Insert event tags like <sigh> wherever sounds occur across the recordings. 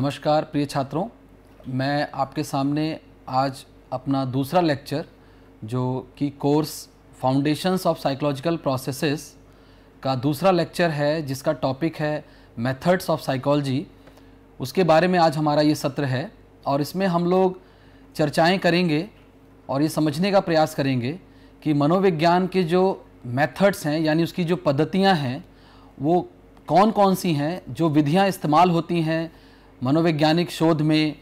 नमस्कार प्रिय छात्रों मैं आपके सामने आज अपना दूसरा लेक्चर जो कि course foundations of psychological processes का दूसरा लेक्चर है जिसका टॉपिक है मेथड्स ऑफ साइकोलॉजी उसके बारे में आज हमारा ये सत्र है और इसमें हम लोग चर्चाएं करेंगे और ये समझने का प्रयास करेंगे कि मनोविज्ञान के जो मेथड्स हैं यानी उसकी जो पद्धतियाँ हैं वो कौन कौन सी हैं जो विधियाँ इस्तेमाल होती हैं मनोवैज्ञानिक शोध में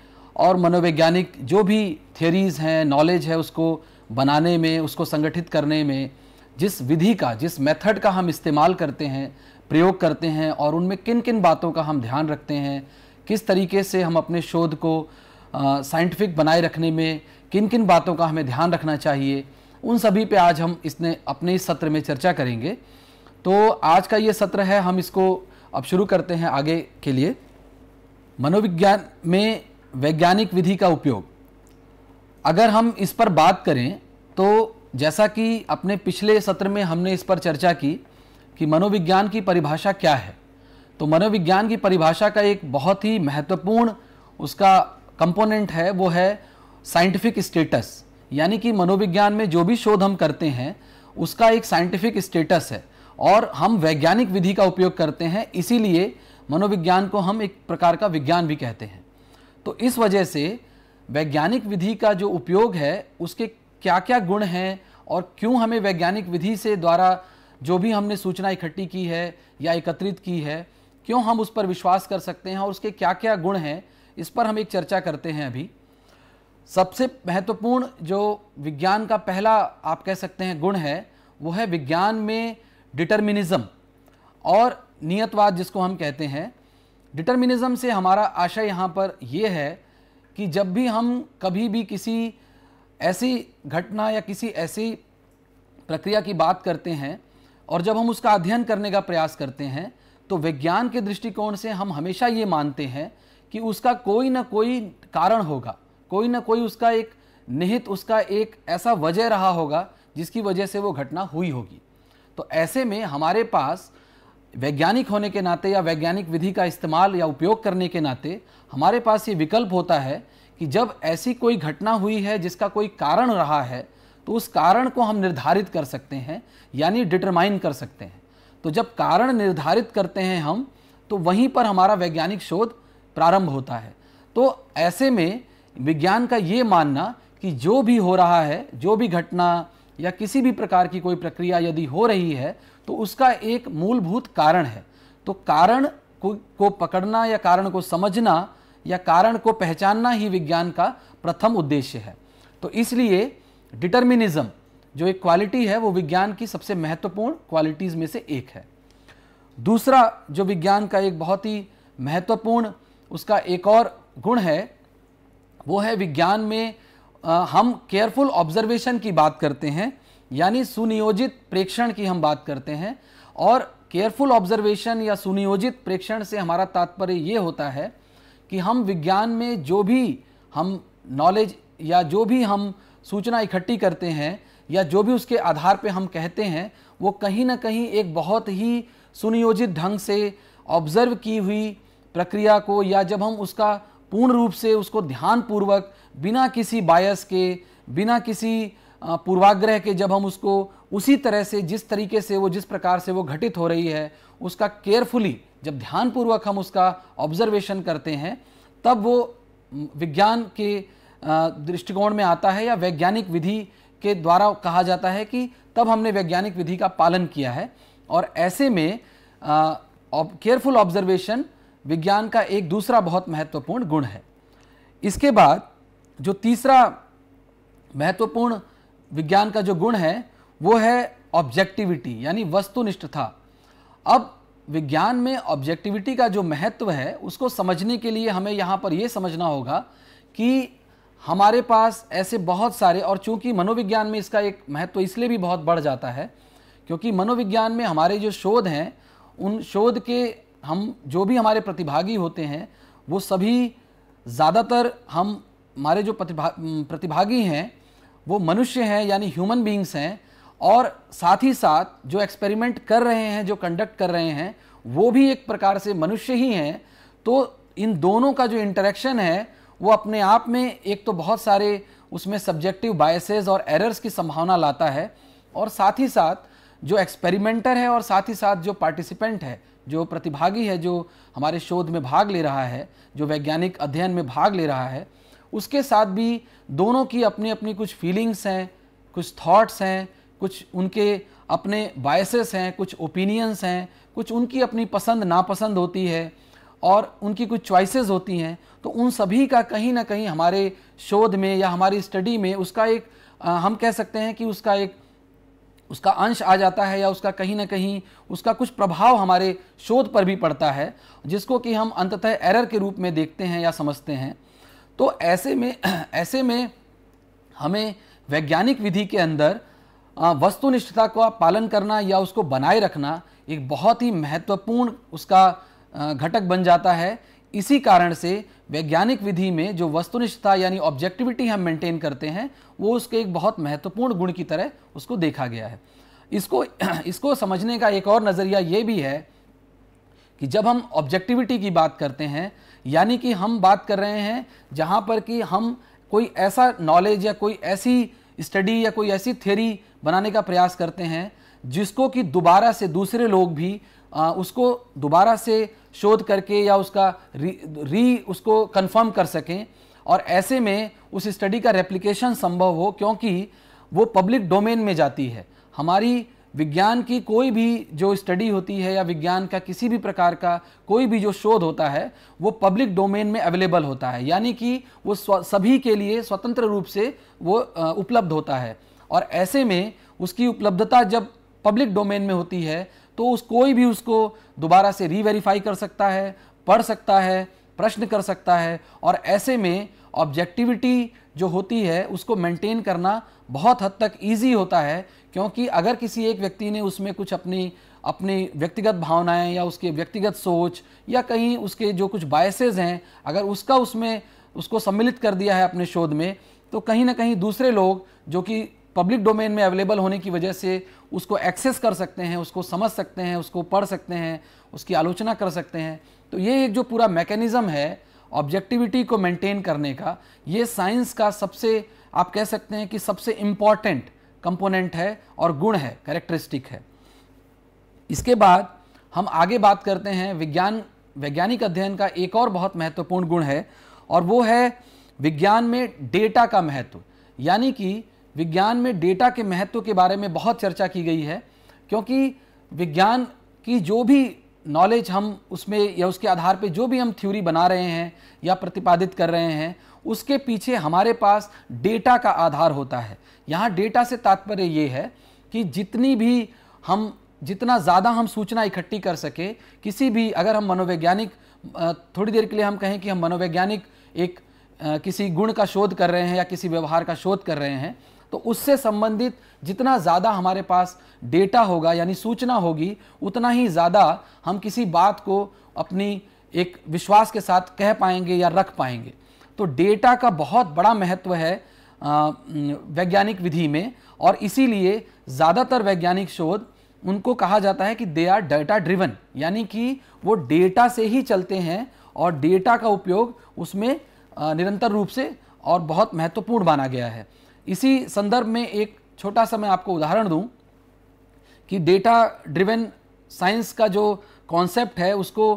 और मनोवैज्ञानिक जो भी थेरीज़ हैं नॉलेज है उसको बनाने में उसको संगठित करने में जिस विधि का जिस मेथड का हम इस्तेमाल करते हैं प्रयोग करते हैं और उनमें किन किन बातों का हम ध्यान रखते हैं किस तरीके से हम अपने शोध को साइंटिफिक बनाए रखने में किन किन बातों का हमें ध्यान रखना चाहिए उन सभी पे आज हम इसने अपने इस सत्र में चर्चा करेंगे तो आज का ये सत्र है हम इसको अब शुरू करते हैं आगे के लिए मनोविज्ञान में वैज्ञानिक विधि का उपयोग अगर हम इस पर बात करें तो जैसा कि अपने पिछले सत्र में हमने इस पर चर्चा की कि मनोविज्ञान की परिभाषा क्या है तो मनोविज्ञान की परिभाषा का एक बहुत ही महत्वपूर्ण उसका कंपोनेंट है वो है साइंटिफिक स्टेटस यानी कि मनोविज्ञान में जो भी शोध हम करते हैं उसका एक साइंटिफिक स्टेटस है और हम वैज्ञानिक विधि का उपयोग करते हैं इसीलिए मनोविज्ञान को हम एक प्रकार का विज्ञान भी कहते हैं तो इस वजह से वैज्ञानिक विधि का जो उपयोग है उसके क्या क्या गुण हैं और क्यों हमें वैज्ञानिक विधि से द्वारा जो भी हमने सूचना इकट्ठी की है या एकत्रित की है क्यों हम उस पर विश्वास कर सकते हैं और उसके क्या क्या गुण हैं इस पर हम एक चर्चा करते हैं अभी सबसे महत्वपूर्ण जो विज्ञान का पहला आप कह सकते हैं गुण है वो है विज्ञान में डिटर्मिनिज्म और नियतवाद जिसको हम कहते हैं डिटर्मिनिज्म से हमारा आशय यहाँ पर यह है कि जब भी हम कभी भी किसी ऐसी घटना या किसी ऐसी प्रक्रिया की बात करते हैं और जब हम उसका अध्ययन करने का प्रयास करते हैं तो विज्ञान के दृष्टिकोण से हम हमेशा ये मानते हैं कि उसका कोई ना कोई कारण होगा कोई ना कोई उसका एक निहित उसका एक ऐसा वजह रहा होगा जिसकी वजह से वो घटना हुई होगी तो ऐसे में हमारे पास वैज्ञानिक होने के नाते या वैज्ञानिक विधि का इस्तेमाल या उपयोग करने के नाते हमारे पास ये विकल्प होता है कि जब ऐसी कोई घटना हुई है जिसका कोई कारण रहा है तो उस कारण को हम निर्धारित कर सकते हैं यानी डिटरमाइन कर सकते हैं तो जब कारण निर्धारित करते हैं हम तो वहीं पर हमारा वैज्ञानिक शोध प्रारंभ होता है तो ऐसे में विज्ञान का ये मानना कि जो भी हो रहा है जो भी घटना या किसी भी प्रकार की कोई प्रक्रिया यदि हो रही है तो उसका एक मूलभूत कारण है तो कारण को, को पकड़ना या कारण को समझना या कारण को पहचानना ही विज्ञान का प्रथम उद्देश्य है तो इसलिए डिटर्मिनिज्म जो एक क्वालिटी है वो विज्ञान की सबसे महत्वपूर्ण क्वालिटीज़ में से एक है दूसरा जो विज्ञान का एक बहुत ही महत्वपूर्ण उसका एक और गुण है वो है विज्ञान में आ, हम केयरफुल ऑब्जर्वेशन की बात करते हैं यानी सुनियोजित प्रेक्षण की हम बात करते हैं और केयरफुल ऑब्जर्वेशन या सुनियोजित प्रेक्षण से हमारा तात्पर्य ये होता है कि हम विज्ञान में जो भी हम नॉलेज या जो भी हम सूचना इकट्ठी करते हैं या जो भी उसके आधार पे हम कहते हैं वो कहीं ना कहीं एक बहुत ही सुनियोजित ढंग से ऑब्जर्व की हुई प्रक्रिया को या जब हम उसका पूर्ण रूप से उसको ध्यानपूर्वक बिना किसी बायस के बिना किसी पूर्वाग्रह के जब हम उसको उसी तरह से जिस तरीके से वो जिस प्रकार से वो घटित हो रही है उसका केयरफुली जब ध्यानपूर्वक हम उसका ऑब्जर्वेशन करते हैं तब वो विज्ञान के दृष्टिकोण में आता है या वैज्ञानिक विधि के द्वारा कहा जाता है कि तब हमने वैज्ञानिक विधि का पालन किया है और ऐसे में केयरफुल ऑब्जर्वेशन विज्ञान का एक दूसरा बहुत महत्वपूर्ण गुण है इसके बाद जो तीसरा महत्वपूर्ण विज्ञान का जो गुण है वो है ऑब्जेक्टिविटी यानी वस्तुनिष्ठता अब विज्ञान में ऑब्जेक्टिविटी का जो महत्व है उसको समझने के लिए हमें यहाँ पर यह समझना होगा कि हमारे पास ऐसे बहुत सारे और चूंकि मनोविज्ञान में इसका एक महत्व इसलिए भी बहुत बढ़ जाता है क्योंकि मनोविज्ञान में हमारे जो शोध हैं उन शोध के हम जो भी हमारे प्रतिभागी होते हैं वो सभी ज़्यादातर हम हमारे जो प्रतिभा प्रतिभागी हैं वो मनुष्य हैं यानी ह्यूमन बींग्स हैं और साथ ही साथ जो एक्सपेरिमेंट कर रहे हैं जो कंडक्ट कर रहे हैं वो भी एक प्रकार से मनुष्य ही हैं तो इन दोनों का जो इंटरेक्शन है वो अपने आप में एक तो बहुत सारे उसमें सब्जेक्टिव बायसेस और एरर्स की संभावना लाता है और साथ ही साथ जो एक्सपेरिमेंटर है और साथ ही साथ जो पार्टिसिपेंट है जो प्रतिभागी है जो हमारे शोध में भाग ले रहा है जो वैज्ञानिक अध्ययन में भाग ले रहा है उसके साथ भी दोनों की अपनी अपनी कुछ फीलिंग्स हैं कुछ थॉट्स हैं कुछ उनके अपने बायसेस हैं कुछ ओपिनियंस हैं कुछ उनकी अपनी पसंद नापसंद होती है और उनकी कुछ चॉइसेस होती हैं तो उन सभी का कहीं ना कहीं हमारे शोध में या हमारी स्टडी में उसका एक आ, हम कह सकते हैं कि उसका एक उसका अंश आ जाता है या उसका कहीं ना कहीं उसका कुछ प्रभाव हमारे शोध पर भी पड़ता है जिसको कि हम अंततः एरर के रूप में देखते हैं या समझते हैं तो ऐसे में <clears throat> ऐसे में हमें वैज्ञानिक विधि के अंदर वस्तुनिष्ठता का पालन करना या उसको बनाए रखना एक बहुत ही महत्वपूर्ण उसका घटक बन जाता है इसी कारण से वैज्ञानिक विधि में जो वस्तुनिष्ठता यानी ऑब्जेक्टिविटी हम मेंटेन करते हैं वो उसके एक बहुत महत्वपूर्ण गुण की तरह उसको देखा गया है इसको <clears throat> इसको समझने का एक और नज़रिया ये भी है कि जब हम ऑब्जेक्टिविटी की बात करते हैं यानी कि हम बात कर रहे हैं जहाँ पर कि हम कोई ऐसा नॉलेज या कोई ऐसी स्टडी या कोई ऐसी थ्योरी बनाने का प्रयास करते हैं जिसको कि दोबारा से दूसरे लोग भी आ, उसको दोबारा से शोध करके या उसका री, री उसको कंफर्म कर सकें और ऐसे में उस स्टडी का रेप्लिकेशन संभव हो क्योंकि वो पब्लिक डोमेन में जाती है हमारी विज्ञान की कोई भी जो स्टडी होती है या विज्ञान का किसी भी प्रकार का कोई भी जो शोध होता है वो पब्लिक डोमेन में अवेलेबल होता है यानी कि वो सभी के लिए स्वतंत्र रूप से वो उपलब्ध होता है और ऐसे में उसकी उपलब्धता जब पब्लिक डोमेन में होती है तो उस कोई भी उसको दोबारा से रीवेरीफाई कर सकता है पढ़ सकता है प्रश्न कर सकता है और ऐसे में ऑब्जेक्टिविटी जो होती है उसको मेंटेन करना बहुत हद तक ईजी होता है क्योंकि अगर किसी एक व्यक्ति ने उसमें कुछ अपनी अपनी व्यक्तिगत भावनाएं या उसके व्यक्तिगत सोच या कहीं उसके जो कुछ बायसेज हैं अगर उसका उसमें उसको सम्मिलित कर दिया है अपने शोध में तो कहीं ना कहीं दूसरे लोग जो कि पब्लिक डोमेन में अवेलेबल होने की वजह से उसको एक्सेस कर सकते हैं उसको समझ सकते हैं उसको पढ़ सकते हैं उसकी आलोचना कर सकते हैं तो ये एक जो पूरा मैकेनिज़्म है ऑब्जेक्टिविटी को मेंटेन करने का ये साइंस का सबसे आप कह सकते हैं कि सबसे इम्पॉर्टेंट कंपोनेंट है और गुण है कैरेक्टरिस्टिक है इसके बाद हम आगे बात करते हैं विज्ञान वैज्ञानिक अध्ययन का एक और बहुत महत्वपूर्ण गुण है और वो है विज्ञान में डेटा का महत्व यानी कि विज्ञान में डेटा के महत्व के बारे में बहुत चर्चा की गई है क्योंकि विज्ञान की जो भी नॉलेज हम उसमें या उसके आधार पे जो भी हम थ्योरी बना रहे हैं या प्रतिपादित कर रहे हैं उसके पीछे हमारे पास डेटा का आधार होता है यहाँ डेटा से तात्पर्य ये है कि जितनी भी हम जितना ज़्यादा हम सूचना इकट्ठी कर सके किसी भी अगर हम मनोवैज्ञानिक थोड़ी देर के लिए हम कहें कि हम मनोवैज्ञानिक एक किसी गुण का शोध कर रहे हैं या किसी व्यवहार का शोध कर रहे हैं तो उससे संबंधित जितना ज़्यादा हमारे पास डेटा होगा यानी सूचना होगी उतना ही ज़्यादा हम किसी बात को अपनी एक विश्वास के साथ कह पाएंगे या रख पाएंगे तो डेटा का बहुत बड़ा महत्व है वैज्ञानिक विधि में और इसीलिए ज़्यादातर वैज्ञानिक शोध उनको कहा जाता है कि दे आर डेटा ड्रिवन यानी कि वो डेटा से ही चलते हैं और डेटा का उपयोग उसमें निरंतर रूप से और बहुत महत्वपूर्ण माना गया है इसी संदर्भ में एक छोटा सा मैं आपको उदाहरण दूं कि डेटा ड्रिवन साइंस का जो कॉन्सेप्ट है उसको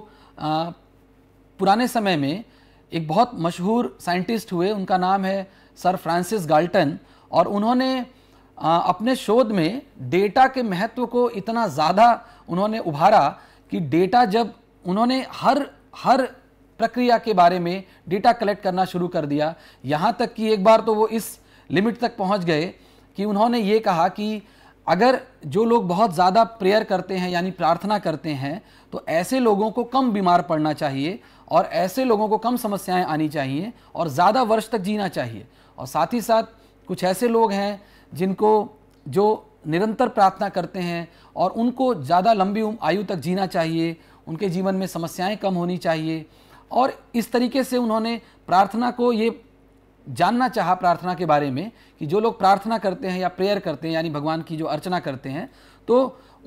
पुराने समय में एक बहुत मशहूर साइंटिस्ट हुए उनका नाम है सर फ्रांसिस गाल्टन और उन्होंने अपने शोध में डेटा के महत्व को इतना ज़्यादा उन्होंने उभारा कि डेटा जब उन्होंने हर हर प्रक्रिया के बारे में डेटा कलेक्ट करना शुरू कर दिया यहाँ तक कि एक बार तो वो इस लिमिट तक पहुँच गए कि उन्होंने ये कहा कि अगर जो लोग बहुत ज़्यादा प्रेयर करते हैं यानी प्रार्थना करते हैं तो ऐसे लोगों को कम बीमार पड़ना चाहिए और ऐसे लोगों को कम समस्याएं आनी चाहिए और ज़्यादा वर्ष तक जीना चाहिए और साथ ही साथ कुछ ऐसे लोग हैं जिनको जो निरंतर प्रार्थना करते हैं और उनको ज़्यादा लंबी आयु तक जीना चाहिए उनके जीवन में समस्याएं कम होनी चाहिए और इस तरीके से उन्होंने प्रार्थना को ये जानना चाहा प्रार्थना के बारे में कि जो लोग प्रार्थना करते हैं या प्रेयर करते हैं यानी भगवान की जो अर्चना करते हैं तो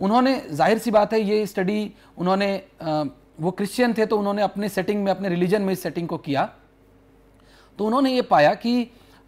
उन्होंने जाहिर सी बात है ये स्टडी उन्होंने वो क्रिश्चियन थे तो उन्होंने अपने सेटिंग में अपने रिलीजन में इस सेटिंग को किया तो उन्होंने ये पाया कि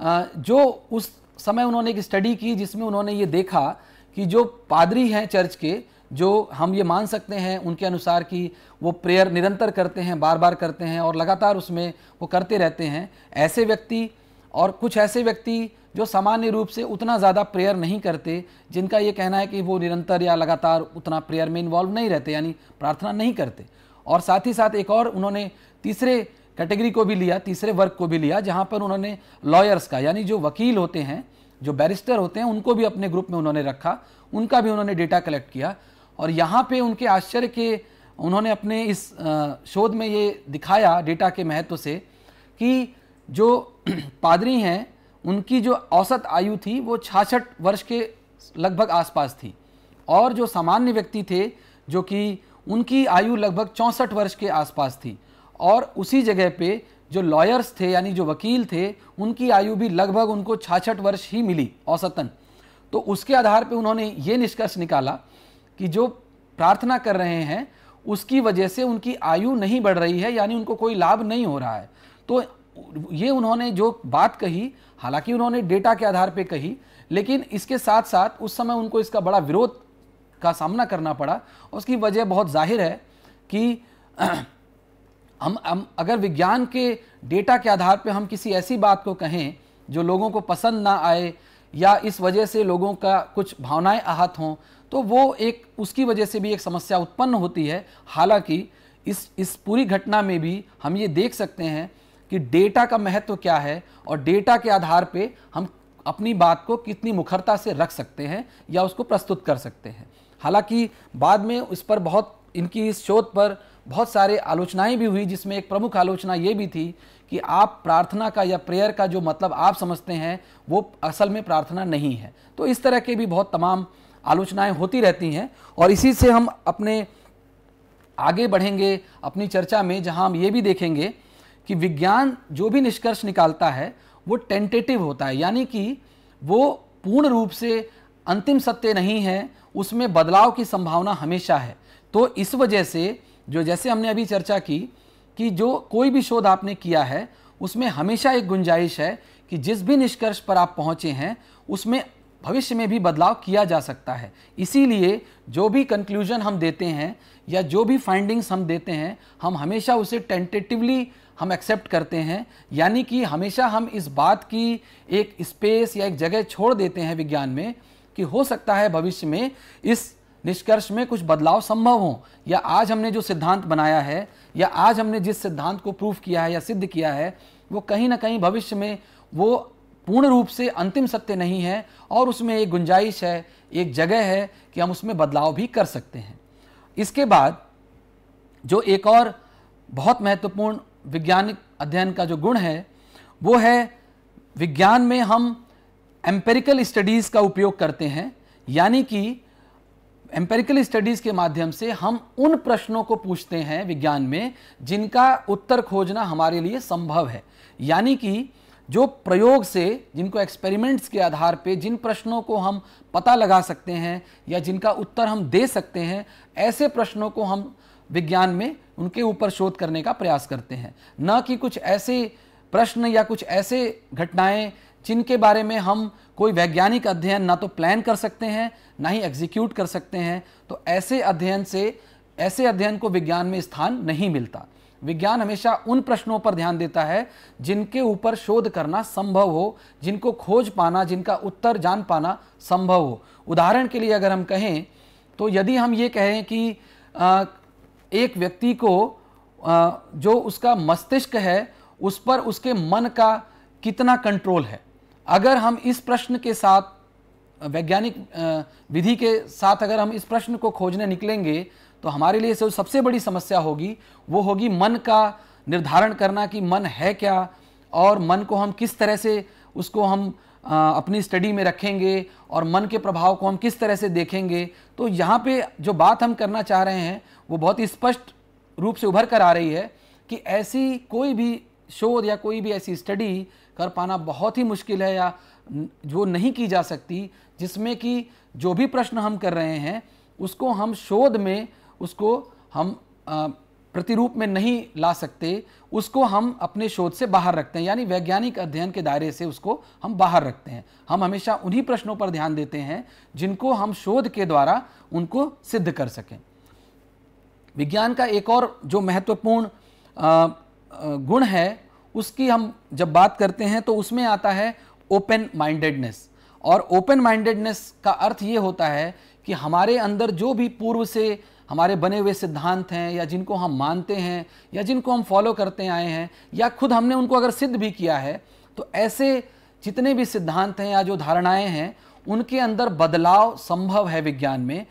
जो उस समय उन्होंने एक स्टडी की जिसमें उन्होंने ये देखा कि जो पादरी हैं चर्च के जो हम ये मान सकते हैं उनके अनुसार कि वो प्रेयर निरंतर करते हैं बार बार करते हैं और लगातार उसमें वो करते रहते हैं ऐसे व्यक्ति और कुछ ऐसे व्यक्ति जो सामान्य रूप से उतना ज़्यादा प्रेयर नहीं करते जिनका ये कहना है कि वो निरंतर या लगातार उतना प्रेयर में इन्वॉल्व नहीं रहते यानी प्रार्थना नहीं करते और साथ ही साथ एक और उन्होंने तीसरे कैटेगरी को भी लिया तीसरे वर्ग को भी लिया जहाँ पर उन्होंने लॉयर्स का यानी जो वकील होते हैं जो बैरिस्टर होते हैं उनको भी अपने ग्रुप में उन्होंने रखा उनका भी उन्होंने डेटा कलेक्ट किया और यहाँ पे उनके आश्चर्य के उन्होंने अपने इस शोध में ये दिखाया डेटा के महत्व से कि जो <clears throat> पादरी हैं उनकी जो औसत आयु थी वो छाछठ वर्ष के लगभग आसपास थी और जो सामान्य व्यक्ति थे जो कि उनकी आयु लगभग चौंसठ वर्ष के आसपास थी और उसी जगह पे जो लॉयर्स थे यानी जो वकील थे उनकी आयु भी लगभग उनको छाछठ वर्ष ही मिली औसतन तो उसके आधार पे उन्होंने ये निष्कर्ष निकाला कि जो प्रार्थना कर रहे हैं उसकी वजह से उनकी आयु नहीं बढ़ रही है यानी उनको कोई लाभ नहीं हो रहा है तो ये उन्होंने जो बात कही हालांकि उन्होंने डेटा के आधार पर कही लेकिन इसके साथ साथ उस समय उनको इसका बड़ा विरोध का सामना करना पड़ा उसकी वजह बहुत जाहिर है कि <clears throat> हम हम अगर विज्ञान के डेटा के आधार पर हम किसी ऐसी बात को कहें जो लोगों को पसंद ना आए या इस वजह से लोगों का कुछ भावनाएं आहत हों तो वो एक उसकी वजह से भी एक समस्या उत्पन्न होती है हालांकि इस इस पूरी घटना में भी हम ये देख सकते हैं कि डेटा का महत्व तो क्या है और डेटा के आधार पे हम अपनी बात को कितनी मुखरता से रख सकते हैं या उसको प्रस्तुत कर सकते हैं हालांकि बाद में इस पर बहुत इनकी इस शोध पर बहुत सारे आलोचनाएं भी हुई जिसमें एक प्रमुख आलोचना ये भी थी कि आप प्रार्थना का या प्रेयर का जो मतलब आप समझते हैं वो असल में प्रार्थना नहीं है तो इस तरह के भी बहुत तमाम आलोचनाएं होती रहती हैं और इसी से हम अपने आगे बढ़ेंगे अपनी चर्चा में जहां हम ये भी देखेंगे कि विज्ञान जो भी निष्कर्ष निकालता है वो टेंटेटिव होता है यानी कि वो पूर्ण रूप से अंतिम सत्य नहीं है उसमें बदलाव की संभावना हमेशा है तो इस वजह से जो जैसे हमने अभी चर्चा की कि जो कोई भी शोध आपने किया है उसमें हमेशा एक गुंजाइश है कि जिस भी निष्कर्ष पर आप पहुंचे हैं उसमें भविष्य में भी बदलाव किया जा सकता है इसीलिए जो भी कंक्लूजन हम देते हैं या जो भी फाइंडिंग्स हम देते हैं हम हमेशा उसे टेंटेटिवली हम एक्सेप्ट करते हैं यानी कि हमेशा हम इस बात की एक स्पेस या एक जगह छोड़ देते हैं विज्ञान में कि हो सकता है भविष्य में इस निष्कर्ष में कुछ बदलाव संभव हो या आज हमने जो सिद्धांत बनाया है या आज हमने जिस सिद्धांत को प्रूफ किया है या सिद्ध किया है वो कहीं ना कहीं भविष्य में वो पूर्ण रूप से अंतिम सत्य नहीं है और उसमें एक गुंजाइश है एक जगह है कि हम उसमें बदलाव भी कर सकते हैं इसके बाद जो एक और बहुत महत्वपूर्ण वैज्ञानिक अध्ययन का जो गुण है वो है विज्ञान में हम एम्पेरिकल स्टडीज़ का उपयोग करते हैं यानी कि एम्पेरिकल स्टडीज के माध्यम से हम उन प्रश्नों को पूछते हैं विज्ञान में जिनका उत्तर खोजना हमारे लिए संभव है यानी कि जो प्रयोग से जिनको एक्सपेरिमेंट्स के आधार पे जिन प्रश्नों को हम पता लगा सकते हैं या जिनका उत्तर हम दे सकते हैं ऐसे प्रश्नों को हम विज्ञान में उनके ऊपर शोध करने का प्रयास करते हैं न कि कुछ ऐसे प्रश्न या कुछ ऐसे घटनाएं जिनके बारे में हम कोई वैज्ञानिक अध्ययन ना तो प्लान कर सकते हैं ना ही एग्जीक्यूट कर सकते हैं तो ऐसे अध्ययन से ऐसे अध्ययन को विज्ञान में स्थान नहीं मिलता विज्ञान हमेशा उन प्रश्नों पर ध्यान देता है जिनके ऊपर शोध करना संभव हो जिनको खोज पाना जिनका उत्तर जान पाना संभव हो उदाहरण के लिए अगर हम कहें तो यदि हम ये कहें कि एक व्यक्ति को जो उसका मस्तिष्क है उस पर उसके मन का कितना कंट्रोल है अगर हम इस प्रश्न के साथ वैज्ञानिक विधि के साथ अगर हम इस प्रश्न को खोजने निकलेंगे तो हमारे लिए सबसे बड़ी समस्या होगी वो होगी मन का निर्धारण करना कि मन है क्या और मन को हम किस तरह से उसको हम अपनी स्टडी में रखेंगे और मन के प्रभाव को हम किस तरह से देखेंगे तो यहाँ पे जो बात हम करना चाह रहे हैं वो बहुत ही स्पष्ट रूप से उभर कर आ रही है कि ऐसी कोई भी शोध या कोई भी ऐसी स्टडी कर पाना बहुत ही मुश्किल है या जो नहीं की जा सकती जिसमें कि जो भी प्रश्न हम कर रहे हैं उसको हम शोध में उसको हम प्रतिरूप में नहीं ला सकते उसको हम अपने शोध से बाहर रखते हैं यानी वैज्ञानिक अध्ययन के दायरे से उसको हम बाहर रखते हैं हम हमेशा उन्हीं प्रश्नों पर ध्यान देते हैं जिनको हम शोध के द्वारा उनको सिद्ध कर सकें विज्ञान का एक और जो महत्वपूर्ण गुण है उसकी हम जब बात करते हैं तो उसमें आता है ओपन माइंडेडनेस और ओपन माइंडेडनेस का अर्थ ये होता है कि हमारे अंदर जो भी पूर्व से हमारे बने हुए सिद्धांत हैं या जिनको हम मानते हैं या जिनको हम फॉलो करते आए हैं या खुद हमने उनको अगर सिद्ध भी किया है तो ऐसे जितने भी सिद्धांत हैं या जो धारणाएं हैं उनके अंदर बदलाव संभव है विज्ञान में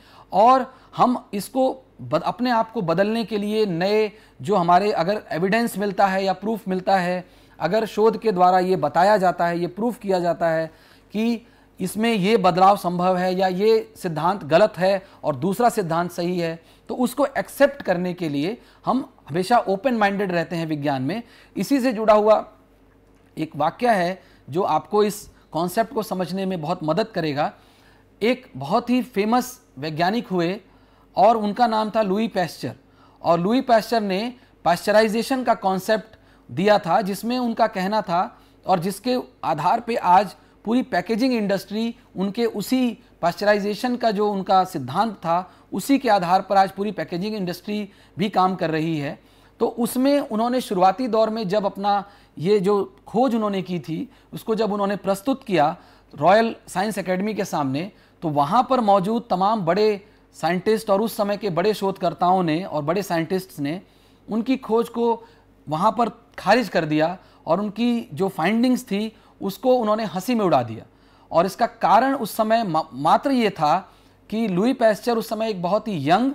और हम इसको बद, अपने आप को बदलने के लिए नए जो हमारे अगर एविडेंस मिलता है या प्रूफ मिलता है अगर शोध के द्वारा ये बताया जाता है ये प्रूफ किया जाता है कि इसमें ये बदलाव संभव है या ये सिद्धांत गलत है और दूसरा सिद्धांत सही है तो उसको एक्सेप्ट करने के लिए हम हमेशा ओपन माइंडेड रहते हैं विज्ञान में इसी से जुड़ा हुआ एक वाक्य है जो आपको इस कॉन्सेप्ट को समझने में बहुत मदद करेगा एक बहुत ही फेमस वैज्ञानिक हुए और उनका नाम था लुई पैस्चर और लुई पैस्चर ने पास्चराइजेशन का कॉन्सेप्ट दिया था जिसमें उनका कहना था और जिसके आधार पे आज पूरी पैकेजिंग इंडस्ट्री उनके उसी पास्चराइजेशन का जो उनका सिद्धांत था उसी के आधार पर आज पूरी पैकेजिंग इंडस्ट्री भी काम कर रही है तो उसमें उन्होंने शुरुआती दौर में जब अपना ये जो खोज उन्होंने की थी उसको जब उन्होंने प्रस्तुत किया रॉयल साइंस एकेडमी के सामने तो वहाँ पर मौजूद तमाम बड़े साइंटिस्ट और उस समय के बड़े शोधकर्ताओं ने और बड़े साइंटिस्ट्स ने उनकी खोज को वहाँ पर खारिज कर दिया और उनकी जो फाइंडिंग्स थी उसको उन्होंने हंसी में उड़ा दिया और इसका कारण उस समय मात्र ये था कि लुई पैस्चर उस समय एक बहुत ही यंग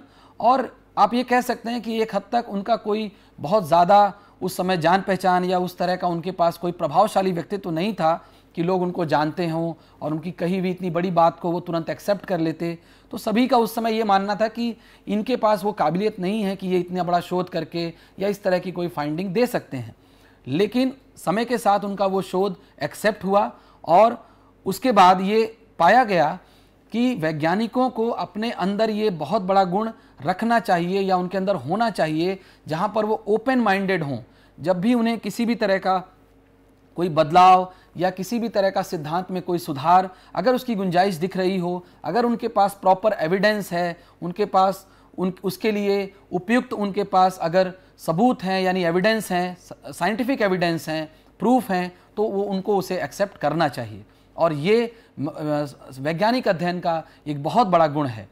और आप ये कह सकते हैं कि एक हद तक उनका कोई बहुत ज़्यादा उस समय जान पहचान या उस तरह का उनके पास कोई प्रभावशाली व्यक्तित्व तो नहीं था कि लोग उनको जानते हों और उनकी कहीं भी इतनी बड़ी बात को वो तुरंत एक्सेप्ट कर लेते तो सभी का उस समय ये मानना था कि इनके पास वो काबिलियत नहीं है कि ये इतना बड़ा शोध करके या इस तरह की कोई फाइंडिंग दे सकते हैं लेकिन समय के साथ उनका वो शोध एक्सेप्ट हुआ और उसके बाद ये पाया गया कि वैज्ञानिकों को अपने अंदर ये बहुत बड़ा गुण रखना चाहिए या उनके अंदर होना चाहिए जहाँ पर वो ओपन माइंडेड हों जब भी उन्हें किसी भी तरह का कोई बदलाव या किसी भी तरह का सिद्धांत में कोई सुधार अगर उसकी गुंजाइश दिख रही हो अगर उनके पास प्रॉपर एविडेंस है उनके पास उन उसके लिए उपयुक्त उनके पास अगर सबूत हैं यानी एविडेंस हैं साइंटिफिक एविडेंस हैं प्रूफ हैं तो वो उनको उसे एक्सेप्ट करना चाहिए और ये वैज्ञानिक अध्ययन का एक बहुत बड़ा गुण है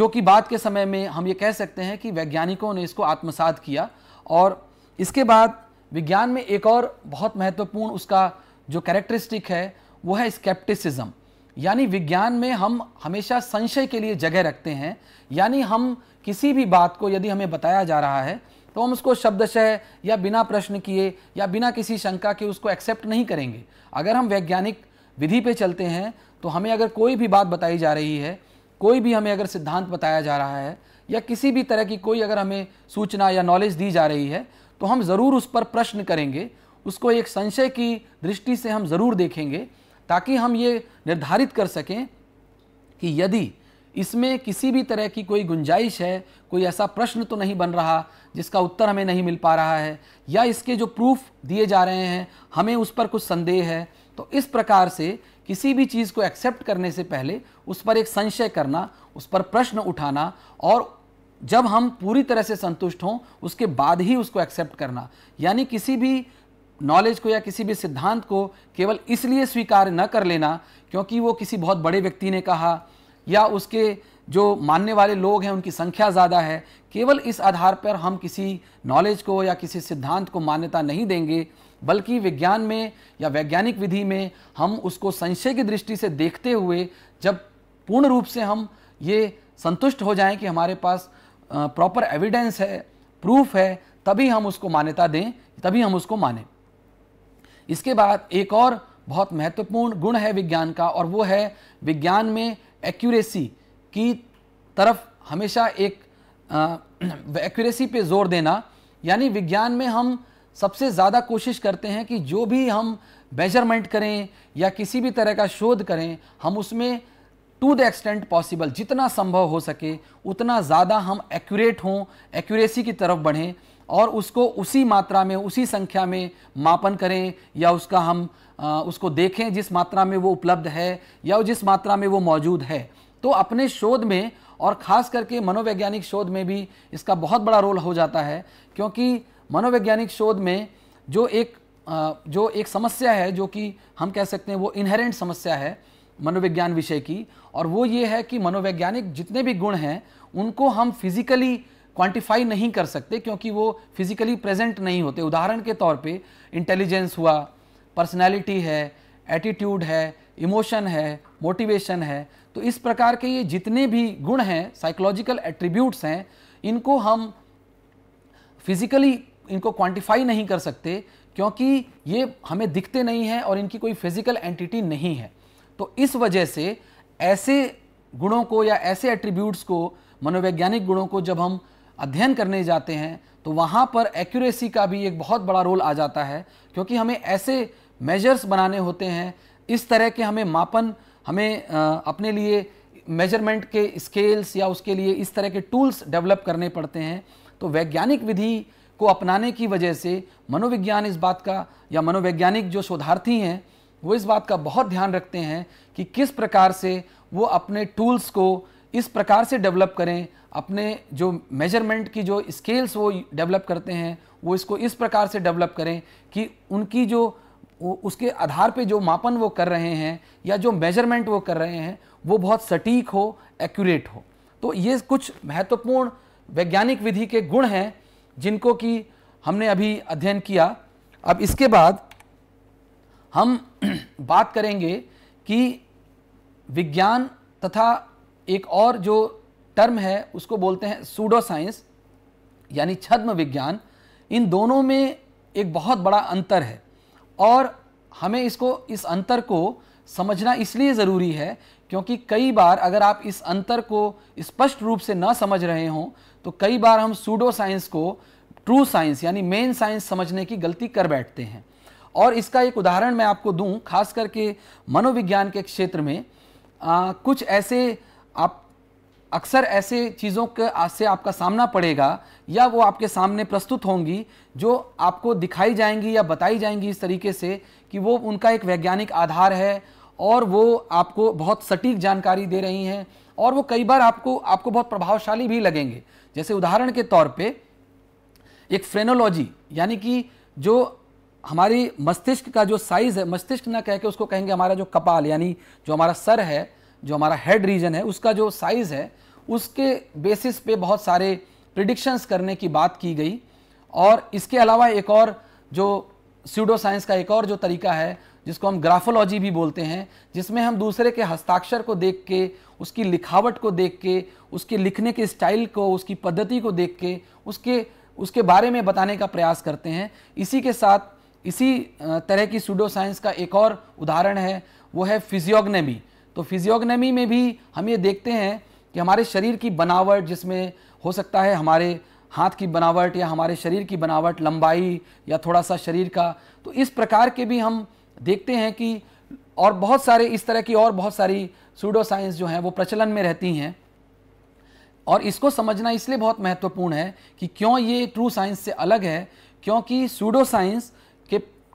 जो कि बाद के समय में हम ये कह सकते हैं कि वैज्ञानिकों ने इसको आत्मसात किया और इसके बाद विज्ञान में एक और बहुत महत्वपूर्ण उसका जो कैरेक्टरिस्टिक है वो है स्केप्टिसिज्म यानी विज्ञान में हम हमेशा संशय के लिए जगह रखते हैं यानी हम किसी भी बात को यदि हमें बताया जा रहा है तो हम उसको शब्दशः या बिना प्रश्न किए या बिना किसी शंका के उसको एक्सेप्ट नहीं करेंगे अगर हम वैज्ञानिक विधि पे चलते हैं तो हमें अगर कोई भी बात बताई जा रही है कोई भी हमें अगर सिद्धांत बताया जा रहा है या किसी भी तरह की कोई अगर हमें सूचना या नॉलेज दी जा रही है तो हम ज़रूर उस पर प्रश्न करेंगे उसको एक संशय की दृष्टि से हम ज़रूर देखेंगे ताकि हम ये निर्धारित कर सकें कि यदि इसमें किसी भी तरह की कोई गुंजाइश है कोई ऐसा प्रश्न तो नहीं बन रहा जिसका उत्तर हमें नहीं मिल पा रहा है या इसके जो प्रूफ दिए जा रहे हैं हमें उस पर कुछ संदेह है तो इस प्रकार से किसी भी चीज़ को एक्सेप्ट करने से पहले उस पर एक संशय करना उस पर प्रश्न उठाना और जब हम पूरी तरह से संतुष्ट हों उसके बाद ही उसको एक्सेप्ट करना यानी किसी भी नॉलेज को या किसी भी सिद्धांत को केवल इसलिए स्वीकार न कर लेना क्योंकि वो किसी बहुत बड़े व्यक्ति ने कहा या उसके जो मानने वाले लोग हैं उनकी संख्या ज़्यादा है केवल इस आधार पर हम किसी नॉलेज को या किसी सिद्धांत को मान्यता नहीं देंगे बल्कि विज्ञान में या वैज्ञानिक विधि में हम उसको संशय की दृष्टि से देखते हुए जब पूर्ण रूप से हम ये संतुष्ट हो जाएं कि हमारे पास प्रॉपर एविडेंस है प्रूफ है तभी हम उसको मान्यता दें तभी हम उसको माने इसके बाद एक और बहुत महत्वपूर्ण गुण है विज्ञान का और वो है विज्ञान में एक्यूरेसी की तरफ हमेशा एक एक्यूरेसी <clears throat> पे जोर देना यानी विज्ञान में हम सबसे ज़्यादा कोशिश करते हैं कि जो भी हम मेजरमेंट करें या किसी भी तरह का शोध करें हम उसमें टू द एक्सटेंट पॉसिबल जितना संभव हो सके उतना ज़्यादा हम एक्यूरेट हों एक्यूरेसी की तरफ बढ़ें और उसको उसी मात्रा में उसी संख्या में मापन करें या उसका हम आ, उसको देखें जिस मात्रा में वो उपलब्ध है या जिस मात्रा में वो मौजूद है तो अपने शोध में और ख़ास करके मनोवैज्ञानिक शोध में भी इसका बहुत बड़ा रोल हो जाता है क्योंकि मनोवैज्ञानिक शोध में जो एक जो एक समस्या है जो कि हम कह सकते हैं वो इनहेरेंट समस्या है मनोविज्ञान विषय की और वो ये है कि मनोवैज्ञानिक जितने भी गुण हैं उनको हम फिजिकली क्वांटिफाई नहीं कर सकते क्योंकि वो फिजिकली प्रेजेंट नहीं होते उदाहरण के तौर पे इंटेलिजेंस हुआ पर्सनैलिटी है एटीट्यूड है इमोशन है मोटिवेशन है तो इस प्रकार के ये जितने भी गुण हैं साइकोलॉजिकल एट्रीब्यूट्स हैं इनको हम फिजिकली इनको क्वांटिफाई नहीं कर सकते क्योंकि ये हमें दिखते नहीं हैं और इनकी कोई फिजिकल एंटिटी नहीं है तो इस वजह से ऐसे गुणों को या ऐसे एट्रीब्यूट्स को मनोवैज्ञानिक गुणों को जब हम अध्ययन करने जाते हैं तो वहाँ पर एक्यूरेसी का भी एक बहुत बड़ा रोल आ जाता है क्योंकि हमें ऐसे मेजर्स बनाने होते हैं इस तरह के हमें मापन हमें अपने लिए मेजरमेंट के स्केल्स या उसके लिए इस तरह के टूल्स डेवलप करने पड़ते हैं तो वैज्ञानिक विधि को अपनाने की वजह से मनोविज्ञान इस बात का या मनोवैज्ञानिक जो शोधार्थी हैं वो इस बात का बहुत ध्यान रखते हैं कि किस प्रकार से वो अपने टूल्स को इस प्रकार से डेवलप करें अपने जो मेजरमेंट की जो स्केल्स वो डेवलप करते हैं वो इसको इस प्रकार से डेवलप करें कि उनकी जो उसके आधार पे जो मापन वो कर रहे हैं या जो मेजरमेंट वो कर रहे हैं वो बहुत सटीक हो एक्यूरेट हो तो ये कुछ महत्वपूर्ण वैज्ञानिक विधि के गुण हैं जिनको कि हमने अभी अध्ययन किया अब इसके बाद हम <clears throat> बात करेंगे कि विज्ञान तथा एक और जो टर्म है उसको बोलते हैं सूडो साइंस यानी छद्म विज्ञान इन दोनों में एक बहुत बड़ा अंतर है और हमें इसको इस अंतर को समझना इसलिए ज़रूरी है क्योंकि कई बार अगर आप इस अंतर को स्पष्ट रूप से न समझ रहे हों तो कई बार हम सूडो साइंस को ट्रू साइंस यानी मेन साइंस समझने की गलती कर बैठते हैं और इसका एक उदाहरण मैं आपको दूं खास करके मनोविज्ञान के क्षेत्र में आ, कुछ ऐसे आप अक्सर ऐसे चीज़ों के से आपका सामना पड़ेगा या वो आपके सामने प्रस्तुत होंगी जो आपको दिखाई जाएंगी या बताई जाएंगी इस तरीके से कि वो उनका एक वैज्ञानिक आधार है और वो आपको बहुत सटीक जानकारी दे रही हैं और वो कई बार आपको आपको बहुत प्रभावशाली भी लगेंगे जैसे उदाहरण के तौर पे एक फ्रेनोलॉजी यानी कि जो हमारी मस्तिष्क का जो साइज है मस्तिष्क ना कह के उसको कहेंगे हमारा जो कपाल यानी जो हमारा सर है जो हमारा हेड रीजन है उसका जो साइज है उसके बेसिस पे बहुत सारे प्रिडिक्शंस करने की बात की गई और इसके अलावा एक और जो सीडो साइंस का एक और जो तरीका है जिसको हम ग्राफोलॉजी भी बोलते हैं जिसमें हम दूसरे के हस्ताक्षर को देख के उसकी लिखावट को देख के उसके लिखने के स्टाइल को उसकी पद्धति को देख के उसके उसके बारे में बताने का प्रयास करते हैं इसी के साथ इसी तरह की सूडो साइंस का एक और उदाहरण है वो है फिजियोग्नेमी तो फिजियोग्नेमी में भी हम ये देखते हैं कि हमारे शरीर की बनावट जिसमें हो सकता है हमारे हाथ की बनावट या हमारे शरीर की बनावट लंबाई या थोड़ा सा शरीर का तो इस प्रकार के भी हम देखते हैं कि और बहुत सारे इस तरह की और बहुत सारी सूडो साइंस जो हैं वो प्रचलन में रहती हैं और इसको समझना इसलिए बहुत महत्वपूर्ण है कि क्यों ये ट्रू साइंस से अलग है क्योंकि सूडो साइंस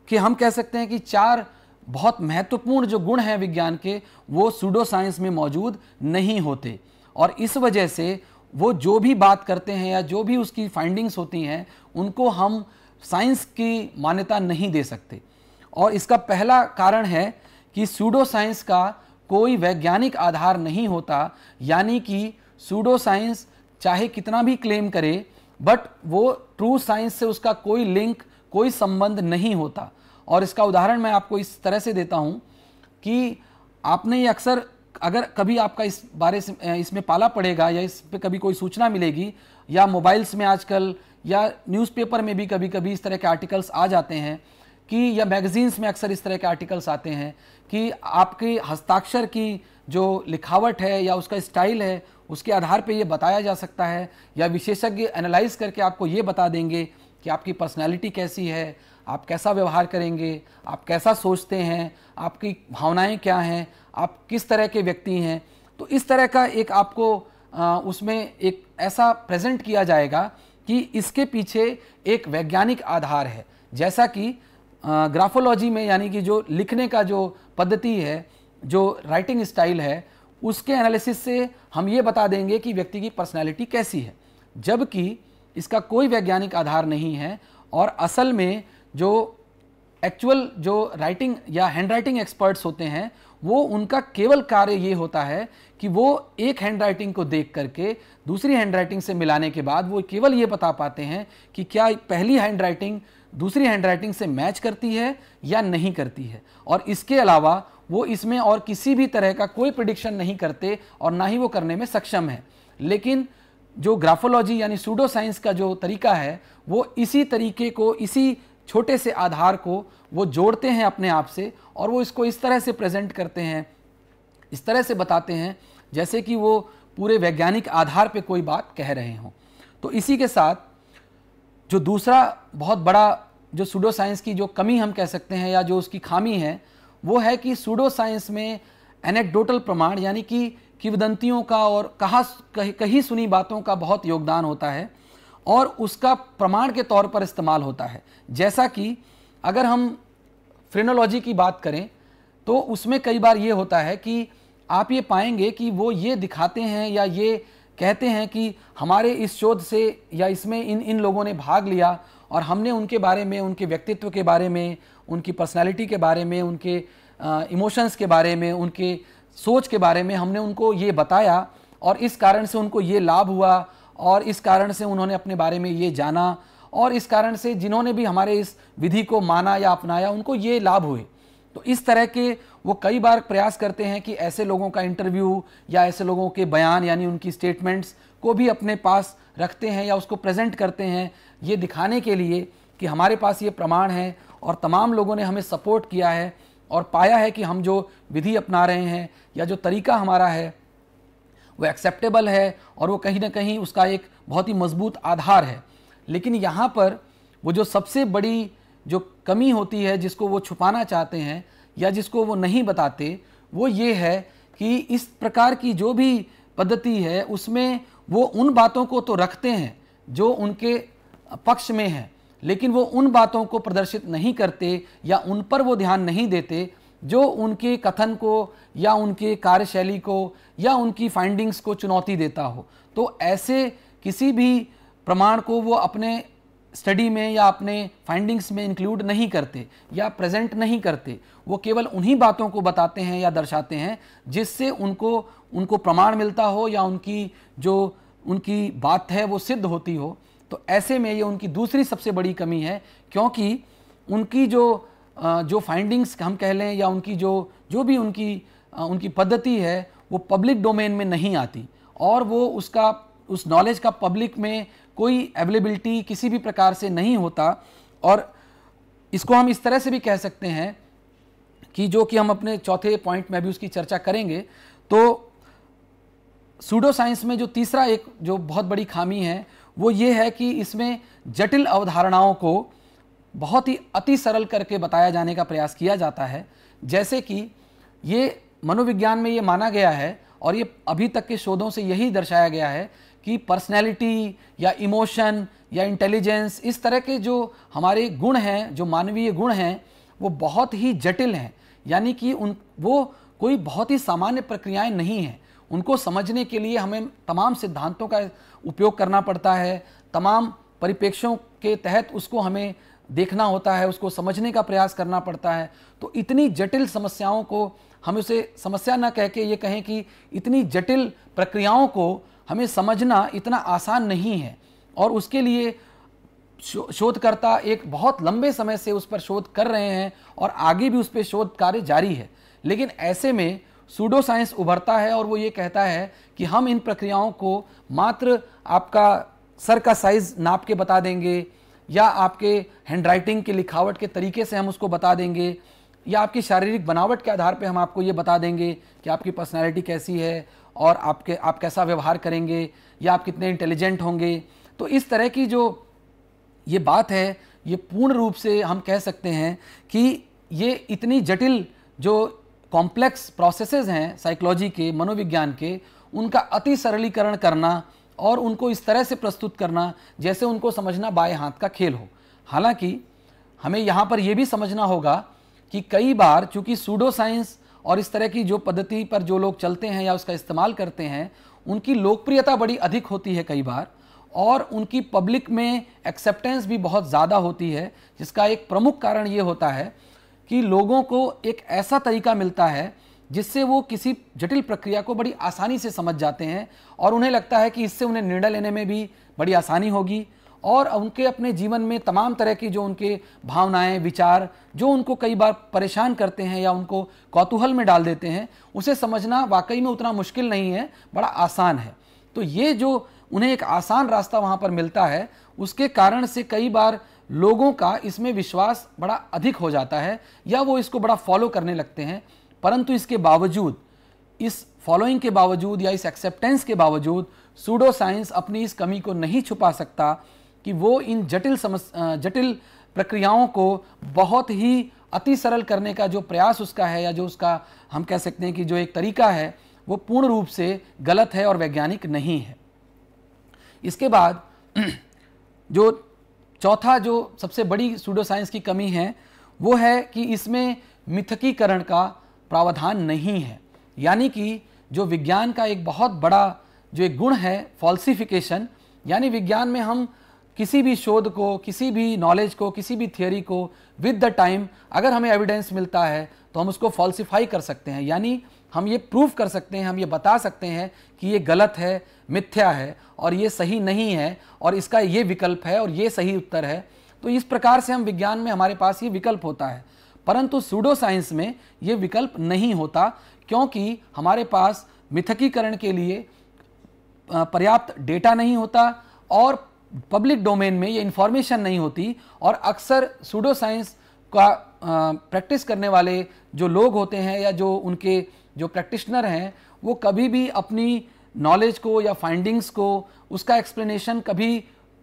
कि हम कह सकते हैं कि चार बहुत महत्वपूर्ण जो गुण हैं विज्ञान के वो सूडो साइंस में मौजूद नहीं होते और इस वजह से वो जो भी बात करते हैं या जो भी उसकी फाइंडिंग्स होती हैं उनको हम साइंस की मान्यता नहीं दे सकते और इसका पहला कारण है कि सूडो साइंस का कोई वैज्ञानिक आधार नहीं होता यानी कि सूडो साइंस चाहे कितना भी क्लेम करे बट वो ट्रू साइंस से उसका कोई लिंक कोई संबंध नहीं होता और इसका उदाहरण मैं आपको इस तरह से देता हूँ कि आपने ये अक्सर अगर कभी आपका इस बारे से इसमें पाला पड़ेगा या इस पर कभी कोई सूचना मिलेगी या मोबाइल्स में आजकल या न्यूज़पेपर में भी कभी कभी इस तरह के आर्टिकल्स आ जाते हैं कि या मैगजीन्स में अक्सर इस तरह के आर्टिकल्स आते हैं कि आपके हस्ताक्षर की जो लिखावट है या उसका स्टाइल है उसके आधार पर यह बताया जा सकता है या विशेषज्ञ एनालाइज करके आपको ये बता देंगे कि आपकी पर्सनैलिटी कैसी है आप कैसा व्यवहार करेंगे आप कैसा सोचते हैं आपकी भावनाएं क्या हैं आप किस तरह के व्यक्ति हैं तो इस तरह का एक आपको आ, उसमें एक ऐसा प्रेजेंट किया जाएगा कि इसके पीछे एक वैज्ञानिक आधार है जैसा कि ग्राफोलॉजी में यानी कि जो लिखने का जो पद्धति है जो राइटिंग स्टाइल है उसके एनालिसिस से हम ये बता देंगे कि व्यक्ति की पर्सनैलिटी कैसी है जबकि इसका कोई वैज्ञानिक आधार नहीं है और असल में जो एक्चुअल जो राइटिंग या हैंड राइटिंग एक्सपर्ट्स होते हैं वो उनका केवल कार्य ये होता है कि वो एक हैंड राइटिंग को देख करके दूसरी हैंड राइटिंग से मिलाने के बाद वो केवल ये बता पाते हैं कि क्या पहली हैंड राइटिंग दूसरी हैंड राइटिंग से मैच करती है या नहीं करती है और इसके अलावा वो इसमें और किसी भी तरह का कोई प्रडिक्शन नहीं करते और ना ही वो करने में सक्षम है लेकिन जो ग्राफोलॉजी यानी सूडो साइंस का जो तरीका है वो इसी तरीके को इसी छोटे से आधार को वो जोड़ते हैं अपने आप से और वो इसको इस तरह से प्रेजेंट करते हैं इस तरह से बताते हैं जैसे कि वो पूरे वैज्ञानिक आधार पे कोई बात कह रहे हों तो इसी के साथ जो दूसरा बहुत बड़ा जो सूडो साइंस की जो कमी हम कह सकते हैं या जो उसकी खामी है वो है कि सूडो साइंस में एनेक्डोटल प्रमाण यानी कि किवदंतियों का और कहा कहीं सुनी बातों का बहुत योगदान होता है और उसका प्रमाण के तौर पर इस्तेमाल होता है जैसा कि अगर हम फ्रेनोलॉजी की बात करें तो उसमें कई बार ये होता है कि आप ये पाएंगे कि वो ये दिखाते हैं या ये कहते हैं कि हमारे इस शोध से या इसमें इन इन लोगों ने भाग लिया और हमने उनके बारे में उनके व्यक्तित्व के बारे में उनकी पर्सनैलिटी के बारे में उनके इमोशंस के बारे में उनके सोच के बारे में हमने उनको ये बताया और इस कारण से उनको ये लाभ हुआ और इस कारण से उन्होंने अपने बारे में ये जाना और इस कारण से जिन्होंने भी हमारे इस विधि को माना या अपनाया उनको ये लाभ हुए तो इस तरह के वो कई बार प्रयास करते हैं कि ऐसे लोगों का इंटरव्यू या ऐसे लोगों के बयान यानी उनकी स्टेटमेंट्स को भी अपने पास रखते हैं या उसको प्रेजेंट करते हैं ये दिखाने के लिए कि हमारे पास ये प्रमाण है और तमाम लोगों ने हमें सपोर्ट किया है और पाया है कि हम जो विधि अपना रहे हैं या जो तरीका हमारा है वो एक्सेप्टेबल है और वो कहीं ना कहीं उसका एक बहुत ही मजबूत आधार है लेकिन यहाँ पर वो जो सबसे बड़ी जो कमी होती है जिसको वो छुपाना चाहते हैं या जिसको वो नहीं बताते वो ये है कि इस प्रकार की जो भी पद्धति है उसमें वो उन बातों को तो रखते हैं जो उनके पक्ष में है लेकिन वो उन बातों को प्रदर्शित नहीं करते या उन पर वो ध्यान नहीं देते जो उनके कथन को या उनके कार्यशैली को या उनकी फाइंडिंग्स को चुनौती देता हो तो ऐसे किसी भी प्रमाण को वो अपने स्टडी में या अपने फाइंडिंग्स में इंक्लूड नहीं करते या प्रेजेंट नहीं करते वो केवल उन्हीं बातों को बताते हैं या दर्शाते हैं जिससे उनको उनको प्रमाण मिलता हो या उनकी जो उनकी बात है वो सिद्ध होती हो तो ऐसे में ये उनकी दूसरी सबसे बड़ी कमी है क्योंकि उनकी जो जो फाइंडिंग्स हम कह लें या उनकी जो जो भी उनकी उनकी पद्धति है वो पब्लिक डोमेन में नहीं आती और वो उसका उस नॉलेज का पब्लिक में कोई अवेलेबिलिटी किसी भी प्रकार से नहीं होता और इसको हम इस तरह से भी कह सकते हैं कि जो कि हम अपने चौथे पॉइंट में भी उसकी चर्चा करेंगे तो सूडो साइंस में जो तीसरा एक जो बहुत बड़ी खामी है वो ये है कि इसमें जटिल अवधारणाओं को बहुत ही अति सरल करके बताया जाने का प्रयास किया जाता है जैसे कि ये मनोविज्ञान में ये माना गया है और ये अभी तक के शोधों से यही दर्शाया गया है कि पर्सनैलिटी या इमोशन या इंटेलिजेंस इस तरह के जो हमारे गुण हैं जो मानवीय गुण हैं वो बहुत ही जटिल हैं यानी कि उन वो कोई बहुत ही सामान्य प्रक्रियाएं नहीं हैं उनको समझने के लिए हमें तमाम सिद्धांतों का उपयोग करना पड़ता है तमाम परिप्रेक्ष्यों के तहत उसको हमें देखना होता है उसको समझने का प्रयास करना पड़ता है तो इतनी जटिल समस्याओं को हम उसे समस्या न कह के ये कहें कि इतनी जटिल प्रक्रियाओं को हमें समझना इतना आसान नहीं है और उसके लिए शो, शोधकर्ता एक बहुत लंबे समय से उस पर शोध कर रहे हैं और आगे भी उस पर शोध कार्य जारी है लेकिन ऐसे में सूडो साइंस उभरता है और वो ये कहता है कि हम इन प्रक्रियाओं को मात्र आपका सर का साइज नाप के बता देंगे या आपके हैंडराइटिंग के लिखावट के तरीके से हम उसको बता देंगे या आपकी शारीरिक बनावट के आधार पे हम आपको ये बता देंगे कि आपकी पर्सनालिटी कैसी है और आपके आप कैसा व्यवहार करेंगे या आप कितने इंटेलिजेंट होंगे तो इस तरह की जो ये बात है ये पूर्ण रूप से हम कह सकते हैं कि ये इतनी जटिल जो कॉम्प्लेक्स प्रोसेसेस हैं साइकोलॉजी के मनोविज्ञान के उनका अति सरलीकरण करना और उनको इस तरह से प्रस्तुत करना जैसे उनको समझना बाएं हाथ का खेल हो हालांकि हमें यहाँ पर यह भी समझना होगा कि कई बार चूंकि सूडो साइंस और इस तरह की जो पद्धति पर जो लोग चलते हैं या उसका इस्तेमाल करते हैं उनकी लोकप्रियता बड़ी अधिक होती है कई बार और उनकी पब्लिक में एक्सेप्टेंस भी बहुत ज़्यादा होती है जिसका एक प्रमुख कारण ये होता है कि लोगों को एक ऐसा तरीका मिलता है जिससे वो किसी जटिल प्रक्रिया को बड़ी आसानी से समझ जाते हैं और उन्हें लगता है कि इससे उन्हें निर्णय लेने में भी बड़ी आसानी होगी और उनके अपने जीवन में तमाम तरह की जो उनके भावनाएं विचार जो उनको कई बार परेशान करते हैं या उनको कौतूहल में डाल देते हैं उसे समझना वाकई में उतना मुश्किल नहीं है बड़ा आसान है तो ये जो उन्हें एक आसान रास्ता वहाँ पर मिलता है उसके कारण से कई बार लोगों का इसमें विश्वास बड़ा अधिक हो जाता है या वो इसको बड़ा फॉलो करने लगते हैं परंतु इसके बावजूद इस फॉलोइंग के बावजूद या इस एक्सेप्टेंस के बावजूद सूडो साइंस अपनी इस कमी को नहीं छुपा सकता कि वो इन जटिल समस् जटिल प्रक्रियाओं को बहुत ही अति सरल करने का जो प्रयास उसका है या जो उसका हम कह सकते हैं कि जो एक तरीका है वो पूर्ण रूप से गलत है और वैज्ञानिक नहीं है इसके बाद <clears throat> जो चौथा जो सबसे बड़ी सूडो साइंस की कमी है वो है कि इसमें मिथकीकरण का प्रावधान नहीं है यानी कि जो विज्ञान का एक बहुत बड़ा जो एक गुण है फॉल्सिफिकेशन यानी विज्ञान में हम किसी भी शोध को किसी भी नॉलेज को किसी भी थियोरी को विद द टाइम अगर हमें एविडेंस मिलता है तो हम उसको फॉल्सिफाई कर सकते हैं यानी हम ये प्रूफ कर सकते हैं हम ये बता सकते हैं कि ये गलत है मिथ्या है और ये सही नहीं है और इसका ये विकल्प है और ये सही उत्तर है तो इस प्रकार से हम विज्ञान में हमारे पास ये विकल्प होता है परंतु सूडो साइंस में ये विकल्प नहीं होता क्योंकि हमारे पास मिथकीकरण के लिए पर्याप्त डेटा नहीं होता और पब्लिक डोमेन में ये इन्फॉर्मेशन नहीं होती और अक्सर सूडो साइंस का प्रैक्टिस करने वाले जो लोग होते हैं या जो उनके जो प्रैक्टिशनर हैं वो कभी भी अपनी नॉलेज को या फाइंडिंग्स को उसका एक्सप्लेनेशन कभी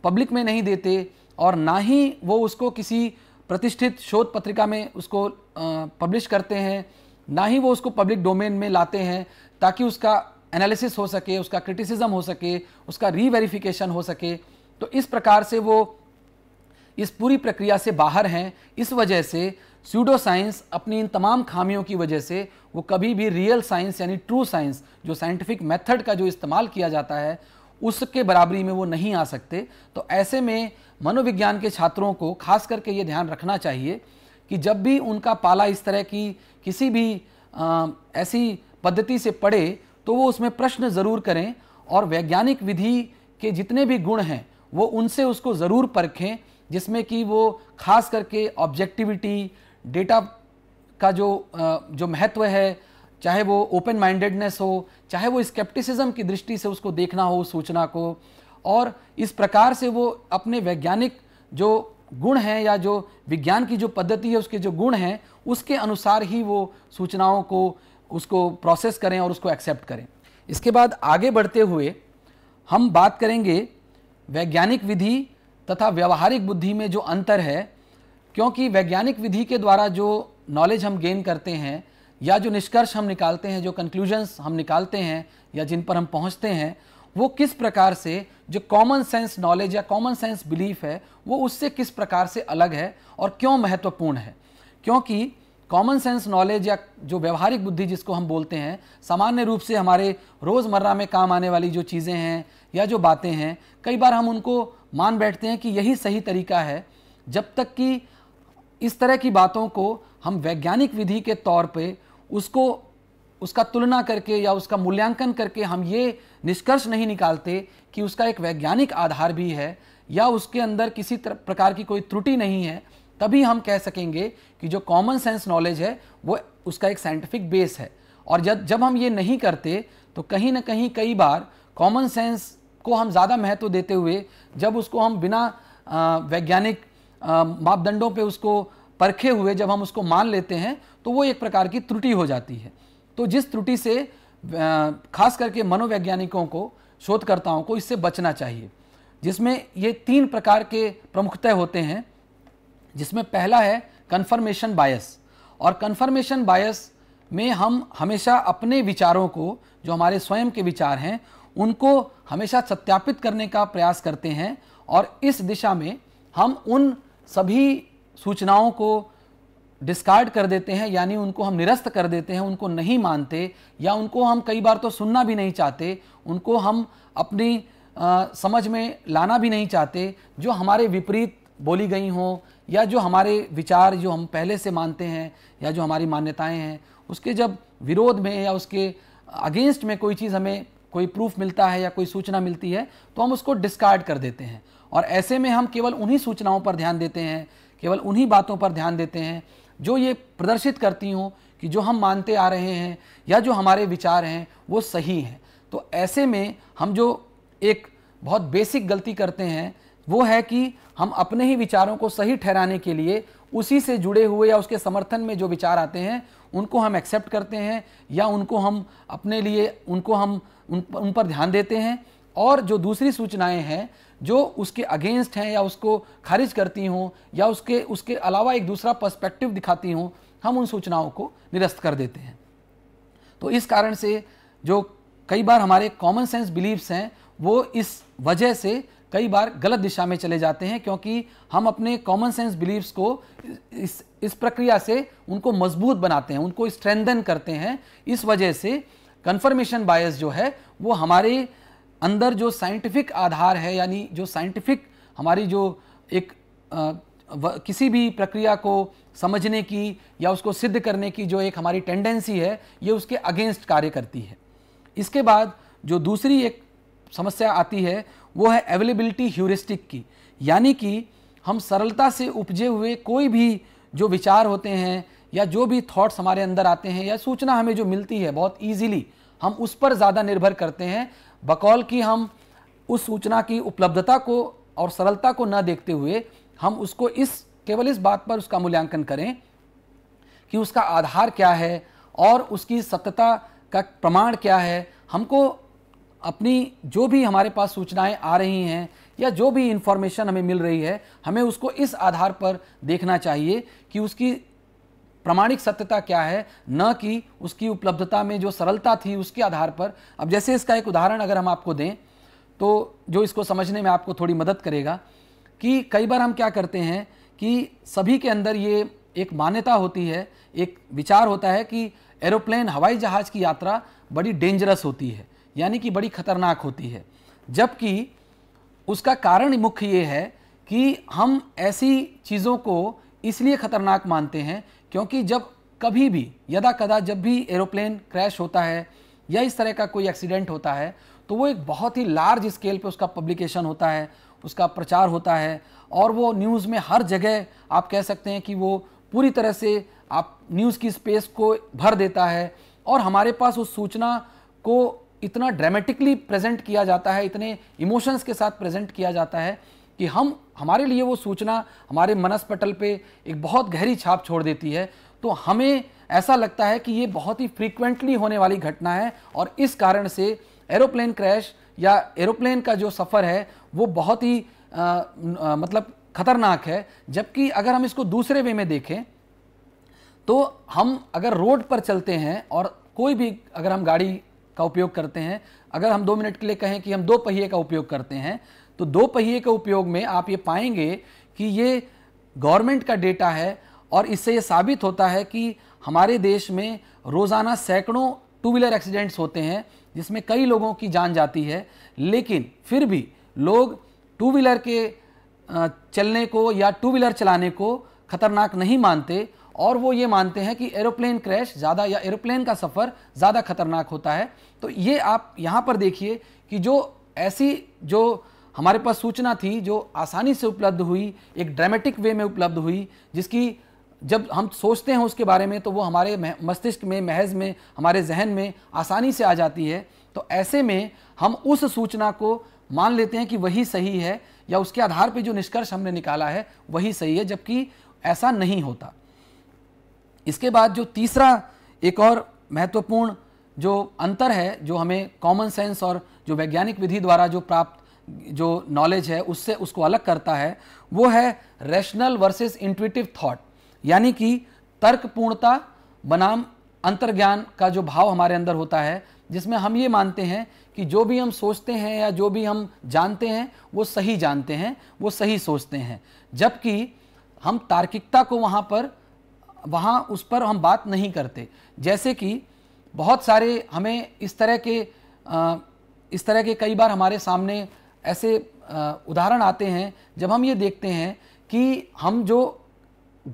पब्लिक में नहीं देते और ना ही वो उसको किसी प्रतिष्ठित शोध पत्रिका में उसको पब्लिश करते हैं ना ही वो उसको पब्लिक डोमेन में लाते हैं ताकि उसका एनालिसिस हो सके उसका क्रिटिसिज्म हो सके उसका रीवेरिफिकेशन हो सके तो इस प्रकार से वो इस पूरी प्रक्रिया से बाहर हैं इस वजह से स्यूडो साइंस अपनी इन तमाम खामियों की वजह से वो कभी भी रियल साइंस यानी ट्रू साइंस जो साइंटिफिक मेथड का जो इस्तेमाल किया जाता है उसके बराबरी में वो नहीं आ सकते तो ऐसे में मनोविज्ञान के छात्रों को खास करके ये ध्यान रखना चाहिए कि जब भी उनका पाला इस तरह की किसी भी आ, ऐसी पद्धति से पढ़े तो वो उसमें प्रश्न ज़रूर करें और वैज्ञानिक विधि के जितने भी गुण हैं वो उनसे उसको ज़रूर परखें जिसमें कि वो खास करके ऑब्जेक्टिविटी डेटा का जो जो महत्व है चाहे वो ओपन माइंडेडनेस हो चाहे वो स्केप्टिसिज्म की दृष्टि से उसको देखना हो सूचना को और इस प्रकार से वो अपने वैज्ञानिक जो गुण हैं या जो विज्ञान की जो पद्धति है उसके जो गुण हैं उसके अनुसार ही वो सूचनाओं को उसको प्रोसेस करें और उसको एक्सेप्ट करें इसके बाद आगे बढ़ते हुए हम बात करेंगे वैज्ञानिक विधि तथा व्यवहारिक बुद्धि में जो अंतर है क्योंकि वैज्ञानिक विधि के द्वारा जो नॉलेज हम गेन करते हैं या जो निष्कर्ष हम निकालते हैं जो कंक्लूजन्स हम निकालते हैं या जिन पर हम पहुंचते हैं वो किस प्रकार से जो कॉमन सेंस नॉलेज या कॉमन सेंस बिलीफ है वो उससे किस प्रकार से अलग है और क्यों महत्वपूर्ण है क्योंकि कॉमन सेंस नॉलेज या जो व्यवहारिक बुद्धि जिसको हम बोलते हैं सामान्य रूप से हमारे रोज़मर्रा में काम आने वाली जो चीज़ें हैं या जो बातें हैं कई बार हम उनको मान बैठते हैं कि यही सही तरीका है जब तक कि इस तरह की बातों को हम वैज्ञानिक विधि के तौर पे उसको उसका तुलना करके या उसका मूल्यांकन करके हम ये निष्कर्ष नहीं निकालते कि उसका एक वैज्ञानिक आधार भी है या उसके अंदर किसी प्रकार की कोई त्रुटि नहीं है तभी हम कह सकेंगे कि जो कॉमन सेंस नॉलेज है वो उसका एक साइंटिफिक बेस है और जब जब हम ये नहीं करते तो कहीं ना कहीं कई बार कॉमन सेंस को हम ज़्यादा महत्व देते हुए जब उसको हम बिना वैज्ञानिक मापदंडों पे उसको परखे हुए जब हम उसको मान लेते हैं तो वो एक प्रकार की त्रुटि हो जाती है तो जिस त्रुटि से खास करके मनोवैज्ञानिकों को शोधकर्ताओं को इससे बचना चाहिए जिसमें ये तीन प्रकार के प्रमुखतः होते हैं जिसमें पहला है कन्फर्मेशन बायस और कन्फर्मेशन बायस में हम हमेशा अपने विचारों को जो हमारे स्वयं के विचार हैं उनको हमेशा सत्यापित करने का प्रयास करते हैं और इस दिशा में हम उन सभी सूचनाओं को डिस्कार्ड कर देते हैं यानी उनको हम निरस्त कर देते हैं उनको नहीं मानते या उनको हम कई बार तो सुनना भी नहीं चाहते उनको हम अपनी आ, समझ में लाना भी नहीं चाहते जो हमारे विपरीत बोली गई हों या जो हमारे विचार जो हम पहले से मानते हैं या जो हमारी मान्यताएं हैं उसके जब विरोध में या उसके अगेंस्ट में कोई चीज़ हमें कोई प्रूफ मिलता है या कोई सूचना मिलती है तो हम उसको डिस्कार्ड कर देते हैं और ऐसे में हम केवल उन्हीं सूचनाओं पर ध्यान देते हैं केवल उन्हीं बातों पर ध्यान देते हैं जो ये प्रदर्शित करती हूँ कि जो हम मानते आ रहे हैं या जो हमारे विचार हैं वो सही हैं तो ऐसे में हम जो एक बहुत बेसिक गलती करते हैं वो है कि हम अपने ही विचारों को सही ठहराने के लिए उसी से जुड़े हुए या उसके समर्थन में जो विचार आते हैं उनको हम एक्सेप्ट करते हैं या उनको हम अपने लिए उनको हम उन, उन पर ध्यान देते हैं और जो दूसरी सूचनाएं हैं जो उसके अगेंस्ट हैं या उसको खारिज करती हों या उसके उसके अलावा एक दूसरा पर्सपेक्टिव दिखाती हों हम उन सूचनाओं को निरस्त कर देते हैं तो इस कारण से जो कई बार हमारे कॉमन सेंस बिलीव्स हैं वो इस वजह से कई बार गलत दिशा में चले जाते हैं क्योंकि हम अपने कॉमन सेंस बिलीव्स को इस इस प्रक्रिया से उनको मजबूत बनाते हैं उनको स्ट्रेंदन करते हैं इस वजह से कन्फर्मेशन बायस जो है वो हमारे अंदर जो साइंटिफिक आधार है यानी जो साइंटिफिक हमारी जो एक आ, किसी भी प्रक्रिया को समझने की या उसको सिद्ध करने की जो एक हमारी टेंडेंसी है ये उसके अगेंस्ट कार्य करती है इसके बाद जो दूसरी एक समस्या आती है वो है अवेलेबिलिटी ह्यूरिस्टिक की यानी कि हम सरलता से उपजे हुए कोई भी जो विचार होते हैं या जो भी थॉट्स हमारे अंदर आते हैं या सूचना हमें जो मिलती है बहुत ईजीली हम उस पर ज़्यादा निर्भर करते हैं बकौल की हम उस सूचना की उपलब्धता को और सरलता को न देखते हुए हम उसको इस केवल इस बात पर उसका मूल्यांकन करें कि उसका आधार क्या है और उसकी सत्यता का प्रमाण क्या है हमको अपनी जो भी हमारे पास सूचनाएं आ रही हैं या जो भी इन्फॉर्मेशन हमें मिल रही है हमें उसको इस आधार पर देखना चाहिए कि उसकी प्रमाणिक सत्यता क्या है न कि उसकी उपलब्धता में जो सरलता थी उसके आधार पर अब जैसे इसका एक उदाहरण अगर हम आपको दें तो जो इसको समझने में आपको थोड़ी मदद करेगा कि कई बार हम क्या करते हैं कि सभी के अंदर ये एक मान्यता होती है एक विचार होता है कि एरोप्लेन हवाई जहाज़ की यात्रा बड़ी डेंजरस होती है यानी कि बड़ी खतरनाक होती है जबकि उसका कारण मुख्य ये है कि हम ऐसी चीज़ों को इसलिए खतरनाक मानते हैं क्योंकि जब कभी भी यदा कदा जब भी एरोप्लेन क्रैश होता है या इस तरह का कोई एक्सीडेंट होता है तो वो एक बहुत ही लार्ज स्केल पे उसका पब्लिकेशन होता है उसका प्रचार होता है और वो न्यूज़ में हर जगह आप कह सकते हैं कि वो पूरी तरह से आप न्यूज़ की स्पेस को भर देता है और हमारे पास उस सूचना को इतना ड्रामेटिकली प्रेजेंट किया जाता है इतने इमोशंस के साथ प्रेजेंट किया जाता है कि हम हमारे लिए वो सूचना हमारे मनस्पटल पे एक बहुत गहरी छाप छोड़ देती है तो हमें ऐसा लगता है कि ये बहुत ही फ्रीक्वेंटली होने वाली घटना है और इस कारण से एरोप्लेन क्रैश या एरोप्लेन का जो सफ़र है वो बहुत ही आ, आ, मतलब खतरनाक है जबकि अगर हम इसको दूसरे वे में देखें तो हम अगर रोड पर चलते हैं और कोई भी अगर हम गाड़ी का उपयोग करते हैं अगर हम दो मिनट के लिए कहें कि हम दो पहिए का उपयोग करते हैं तो दो पहिए के उपयोग में आप ये पाएंगे कि ये गवर्नमेंट का डेटा है और इससे ये साबित होता है कि हमारे देश में रोज़ाना सैकड़ों टू व्हीलर एक्सीडेंट्स होते हैं जिसमें कई लोगों की जान जाती है लेकिन फिर भी लोग टू व्हीलर के चलने को या टू व्हीलर चलाने को खतरनाक नहीं मानते और वो ये मानते हैं कि एरोप्लेन क्रैश ज़्यादा या एरोप्लेन का सफ़र ज़्यादा खतरनाक होता है तो ये आप यहाँ पर देखिए कि जो ऐसी जो हमारे पास सूचना थी जो आसानी से उपलब्ध हुई एक ड्रामेटिक वे में उपलब्ध हुई जिसकी जब हम सोचते हैं उसके बारे में तो वो हमारे मस्तिष्क में महज में हमारे जहन में आसानी से आ जाती है तो ऐसे में हम उस सूचना को मान लेते हैं कि वही सही है या उसके आधार पर जो निष्कर्ष हमने निकाला है वही सही है जबकि ऐसा नहीं होता इसके बाद जो तीसरा एक और महत्वपूर्ण जो अंतर है जो हमें कॉमन सेंस और जो वैज्ञानिक विधि द्वारा जो प्राप्त जो नॉलेज है उससे उसको अलग करता है वो है रैशनल वर्सेस इंटुइटिव थॉट यानी कि तर्कपूर्णता बनाम अंतर्ज्ञान का जो भाव हमारे अंदर होता है जिसमें हम ये मानते हैं कि जो भी हम सोचते हैं या जो भी हम जानते हैं वो सही जानते हैं वो सही सोचते हैं जबकि हम तार्किकता को वहाँ पर वहाँ उस पर हम बात नहीं करते जैसे कि बहुत सारे हमें इस तरह के आ, इस तरह के कई बार हमारे सामने ऐसे उदाहरण आते हैं जब हम ये देखते हैं कि हम जो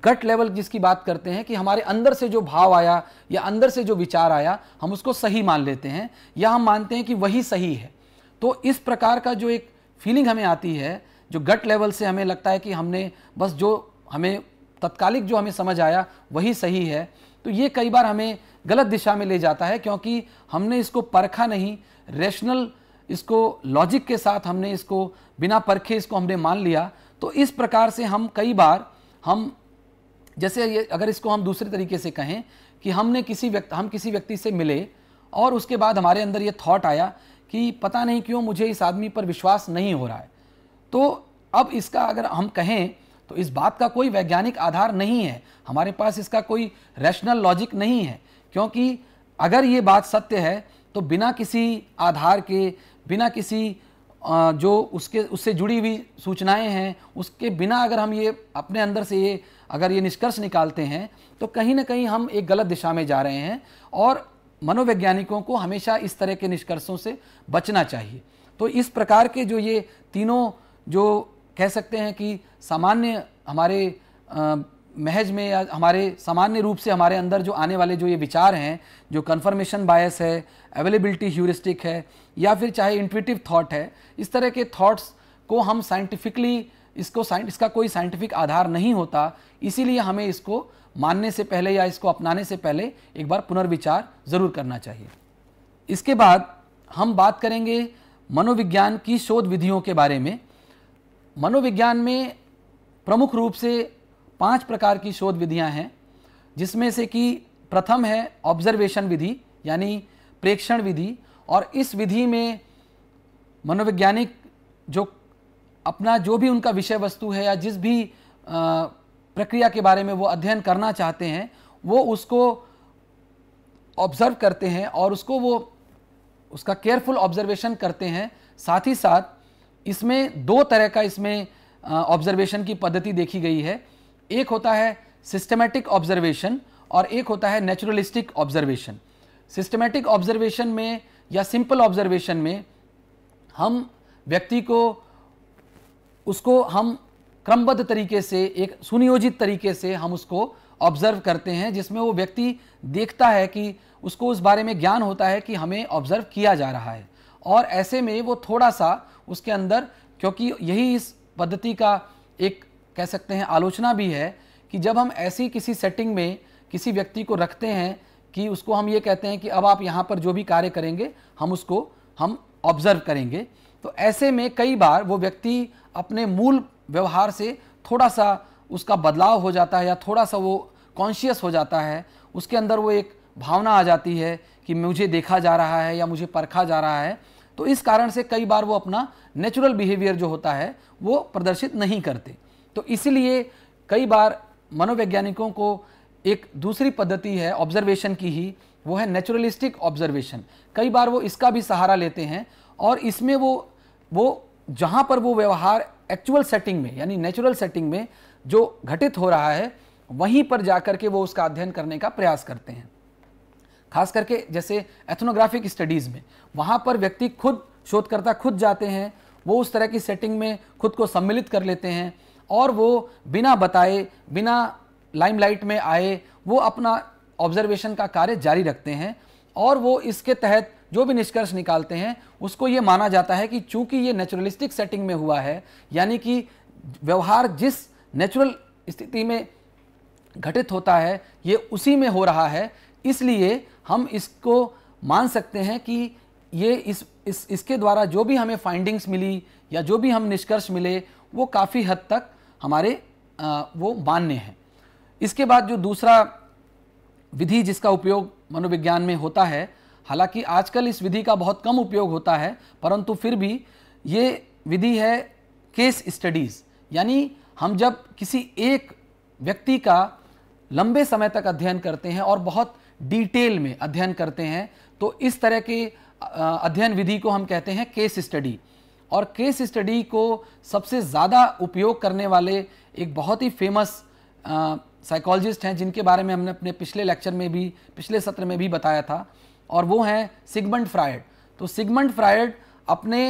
गट लेवल जिसकी बात करते हैं कि हमारे अंदर से जो भाव आया या अंदर से जो विचार आया हम उसको सही मान लेते हैं या हम मानते हैं कि वही सही है तो इस प्रकार का जो एक फीलिंग हमें आती है जो गट लेवल से हमें लगता है कि हमने बस जो हमें तत्कालिक जो हमें समझ आया वही सही है तो ये कई बार हमें गलत दिशा में ले जाता है क्योंकि हमने इसको परखा नहीं रेशनल इसको लॉजिक के साथ हमने इसको बिना परखे इसको हमने मान लिया तो इस प्रकार से हम कई बार हम जैसे ये अगर इसको हम दूसरे तरीके से कहें कि हमने किसी व्यक्ति हम किसी व्यक्ति से मिले और उसके बाद हमारे अंदर ये थॉट आया कि पता नहीं क्यों मुझे इस आदमी पर विश्वास नहीं हो रहा है तो अब इसका अगर हम कहें तो इस बात का कोई वैज्ञानिक आधार नहीं है हमारे पास इसका कोई रैशनल लॉजिक नहीं है क्योंकि अगर ये बात सत्य है तो बिना किसी आधार के बिना किसी जो उसके उससे जुड़ी हुई सूचनाएं हैं उसके बिना अगर हम ये अपने अंदर से ये अगर ये निष्कर्ष निकालते हैं तो कहीं ना कहीं हम एक गलत दिशा में जा रहे हैं और मनोवैज्ञानिकों को हमेशा इस तरह के निष्कर्षों से बचना चाहिए तो इस प्रकार के जो ये तीनों जो कह सकते हैं कि सामान्य हमारे महज में या हमारे सामान्य रूप से हमारे अंदर जो आने वाले जो ये विचार हैं जो कन्फर्मेशन बायस है अवेलेबिलिटी ह्यूरिस्टिक है या फिर चाहे इंट्यूटिव थाट है इस तरह के थाट्स को हम साइंटिफिकली इसको साइंट इसका कोई साइंटिफिक आधार नहीं होता इसीलिए हमें इसको मानने से पहले या इसको अपनाने से पहले एक बार पुनर्विचार ज़रूर करना चाहिए इसके बाद हम बात करेंगे मनोविज्ञान की शोध विधियों के बारे में मनोविज्ञान में प्रमुख रूप से पांच प्रकार की शोध विधियां हैं जिसमें से कि प्रथम है ऑब्जर्वेशन विधि यानी प्रेक्षण विधि और इस विधि में मनोवैज्ञानिक जो अपना जो भी उनका विषय वस्तु है या जिस भी प्रक्रिया के बारे में वो अध्ययन करना चाहते हैं वो उसको ऑब्जर्व करते हैं और उसको वो उसका केयरफुल ऑब्जर्वेशन करते हैं साथ ही साथ इसमें दो तरह का इसमें ऑब्जर्वेशन की पद्धति देखी गई है एक होता है सिस्टमेटिक ऑब्जर्वेशन और एक होता है नेचुरलिस्टिक ऑब्जर्वेशन सिस्टमेटिक ऑब्जर्वेशन में या सिंपल ऑब्जर्वेशन में हम व्यक्ति को उसको हम क्रमबद्ध तरीके से एक सुनियोजित तरीके से हम उसको ऑब्जर्व करते हैं जिसमें वो व्यक्ति देखता है कि उसको उस बारे में ज्ञान होता है कि हमें ऑब्जर्व किया जा रहा है और ऐसे में वो थोड़ा सा उसके अंदर क्योंकि यही इस पद्धति का एक कह सकते हैं आलोचना भी है कि जब हम ऐसी किसी सेटिंग में किसी व्यक्ति को रखते हैं कि उसको हम ये कहते हैं कि अब आप यहाँ पर जो भी कार्य करेंगे हम उसको हम ऑब्जर्व करेंगे तो ऐसे में कई बार वो व्यक्ति अपने मूल व्यवहार से थोड़ा सा उसका बदलाव हो जाता है या थोड़ा सा वो कॉन्शियस हो जाता है उसके अंदर वो एक भावना आ जाती है कि मुझे देखा जा रहा है या मुझे परखा जा रहा है तो इस कारण से कई बार वो अपना नेचुरल बिहेवियर जो होता है वो प्रदर्शित नहीं करते तो इसलिए कई बार मनोवैज्ञानिकों को एक दूसरी पद्धति है ऑब्जर्वेशन की ही वो है नेचुरलिस्टिक ऑब्जर्वेशन कई बार वो इसका भी सहारा लेते हैं और इसमें वो वो जहाँ पर वो व्यवहार एक्चुअल सेटिंग में यानी नेचुरल सेटिंग में जो घटित हो रहा है वहीं पर जा कर के वो उसका अध्ययन करने का प्रयास करते हैं खास करके जैसे एथनोग्राफिक स्टडीज़ में वहाँ पर व्यक्ति खुद शोधकर्ता खुद जाते हैं वो उस तरह की सेटिंग में खुद को सम्मिलित कर लेते हैं और वो बिना बताए बिना लाइमलाइट में आए वो अपना ऑब्जर्वेशन का कार्य जारी रखते हैं और वो इसके तहत जो भी निष्कर्ष निकालते हैं उसको ये माना जाता है कि चूंकि ये नेचुरलिस्टिक सेटिंग में हुआ है यानी कि व्यवहार जिस नेचुरल स्थिति में घटित होता है ये उसी में हो रहा है इसलिए हम इसको मान सकते हैं कि ये इस, इस इसके द्वारा जो भी हमें फाइंडिंग्स मिली या जो भी हम निष्कर्ष मिले वो काफ़ी हद तक हमारे वो मान्य हैं इसके बाद जो दूसरा विधि जिसका उपयोग मनोविज्ञान में होता है हालांकि आजकल इस विधि का बहुत कम उपयोग होता है परंतु फिर भी ये विधि है केस स्टडीज़ यानी हम जब किसी एक व्यक्ति का लंबे समय तक अध्ययन करते हैं और बहुत डिटेल में अध्ययन करते हैं तो इस तरह के अध्ययन विधि को हम कहते हैं केस स्टडी और केस स्टडी को सबसे ज़्यादा उपयोग करने वाले एक बहुत ही फेमस साइकोलॉजिस्ट हैं जिनके बारे में हमने अपने पिछले लेक्चर में भी पिछले सत्र में भी बताया था और वो हैं सिगमंड फ्रायड तो सिगमंड फ्रायड अपने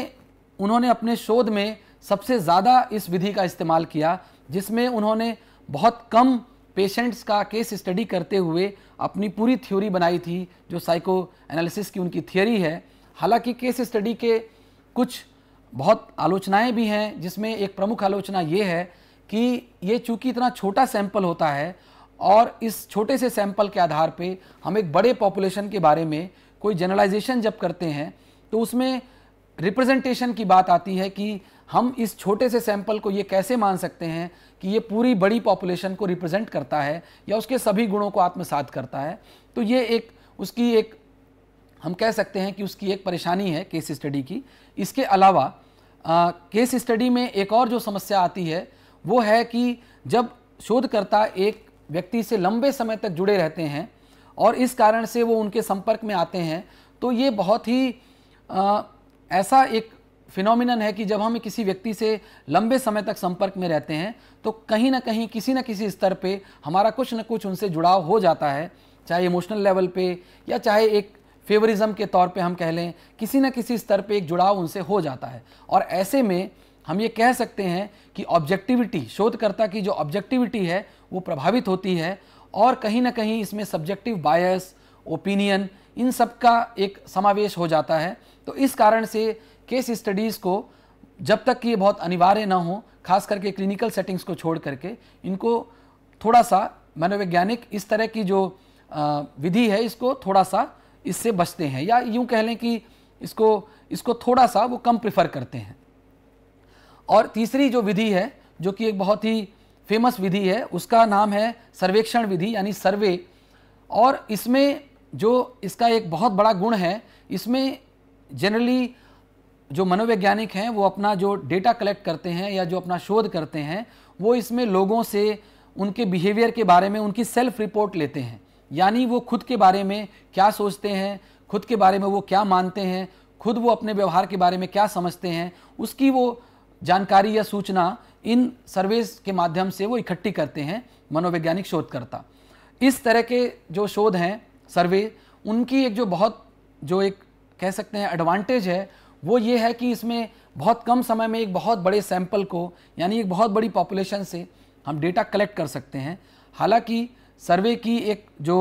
उन्होंने अपने शोध में सबसे ज़्यादा इस विधि का इस्तेमाल किया जिसमें उन्होंने बहुत कम पेशेंट्स का केस स्टडी करते हुए अपनी पूरी थ्योरी बनाई थी जो साइको एनालिसिस की उनकी थियोरी है हालांकि केस स्टडी के कुछ बहुत आलोचनाएं भी हैं जिसमें एक प्रमुख आलोचना ये है कि ये चूंकि इतना छोटा सैंपल होता है और इस छोटे से सैंपल के आधार पे हम एक बड़े पॉपुलेशन के बारे में कोई जनरलाइजेशन जब करते हैं तो उसमें रिप्रेजेंटेशन की बात आती है कि हम इस छोटे से सैंपल को ये कैसे मान सकते हैं कि ये पूरी बड़ी पॉपुलेशन को रिप्रेजेंट करता है या उसके सभी गुणों को आत्मसात करता है तो ये एक उसकी एक हम कह सकते हैं कि उसकी एक परेशानी है केस स्टडी की इसके अलावा आ, केस स्टडी में एक और जो समस्या आती है वो है कि जब शोधकर्ता एक व्यक्ति से लंबे समय तक जुड़े रहते हैं और इस कारण से वो उनके संपर्क में आते हैं तो ये बहुत ही आ, ऐसा एक फिनोमिनन है कि जब हम किसी व्यक्ति से लंबे समय तक संपर्क में रहते हैं तो कहीं ना कहीं किसी न किसी स्तर पे हमारा कुछ ना कुछ उनसे जुड़ाव हो जाता है चाहे इमोशनल लेवल पे या चाहे एक फेवरिज्म के तौर पे हम कह लें किसी न किसी स्तर पे एक जुड़ाव उनसे हो जाता है और ऐसे में हम ये कह सकते हैं कि ऑब्जेक्टिविटी शोधकर्ता की जो ऑब्जेक्टिविटी है वो प्रभावित होती है और कहीं ना कहीं इसमें सब्जेक्टिव बायस ओपिनियन इन सब का एक समावेश हो जाता है तो इस कारण से केस स्टडीज़ को जब तक कि ये बहुत अनिवार्य ना हो खास करके क्लिनिकल सेटिंग्स को छोड़ करके इनको थोड़ा सा मनोवैज्ञानिक इस तरह की जो विधि है इसको थोड़ा सा इससे बचते हैं या यूँ कह लें कि इसको इसको थोड़ा सा वो कम प्रिफर करते हैं और तीसरी जो विधि है जो कि एक बहुत ही फेमस विधि है उसका नाम है सर्वेक्षण विधि यानी सर्वे और इसमें जो इसका एक बहुत बड़ा गुण है इसमें जनरली जो मनोवैज्ञानिक हैं वो अपना जो डेटा कलेक्ट करते हैं या जो अपना शोध करते हैं वो इसमें लोगों से उनके बिहेवियर के बारे में उनकी सेल्फ रिपोर्ट लेते हैं यानी वो खुद के बारे में क्या सोचते हैं खुद के बारे में वो क्या मानते हैं खुद वो अपने व्यवहार के बारे में क्या समझते हैं उसकी वो जानकारी या सूचना इन सर्वेस के माध्यम से वो इकट्ठी करते हैं मनोवैज्ञानिक शोधकर्ता इस तरह के जो शोध हैं सर्वे उनकी एक जो बहुत जो एक कह सकते हैं एडवांटेज है वो ये है कि इसमें बहुत कम समय में एक बहुत बड़े सैंपल को यानी एक बहुत बड़ी पॉपुलेशन से हम डेटा कलेक्ट कर सकते हैं हालांकि सर्वे की एक जो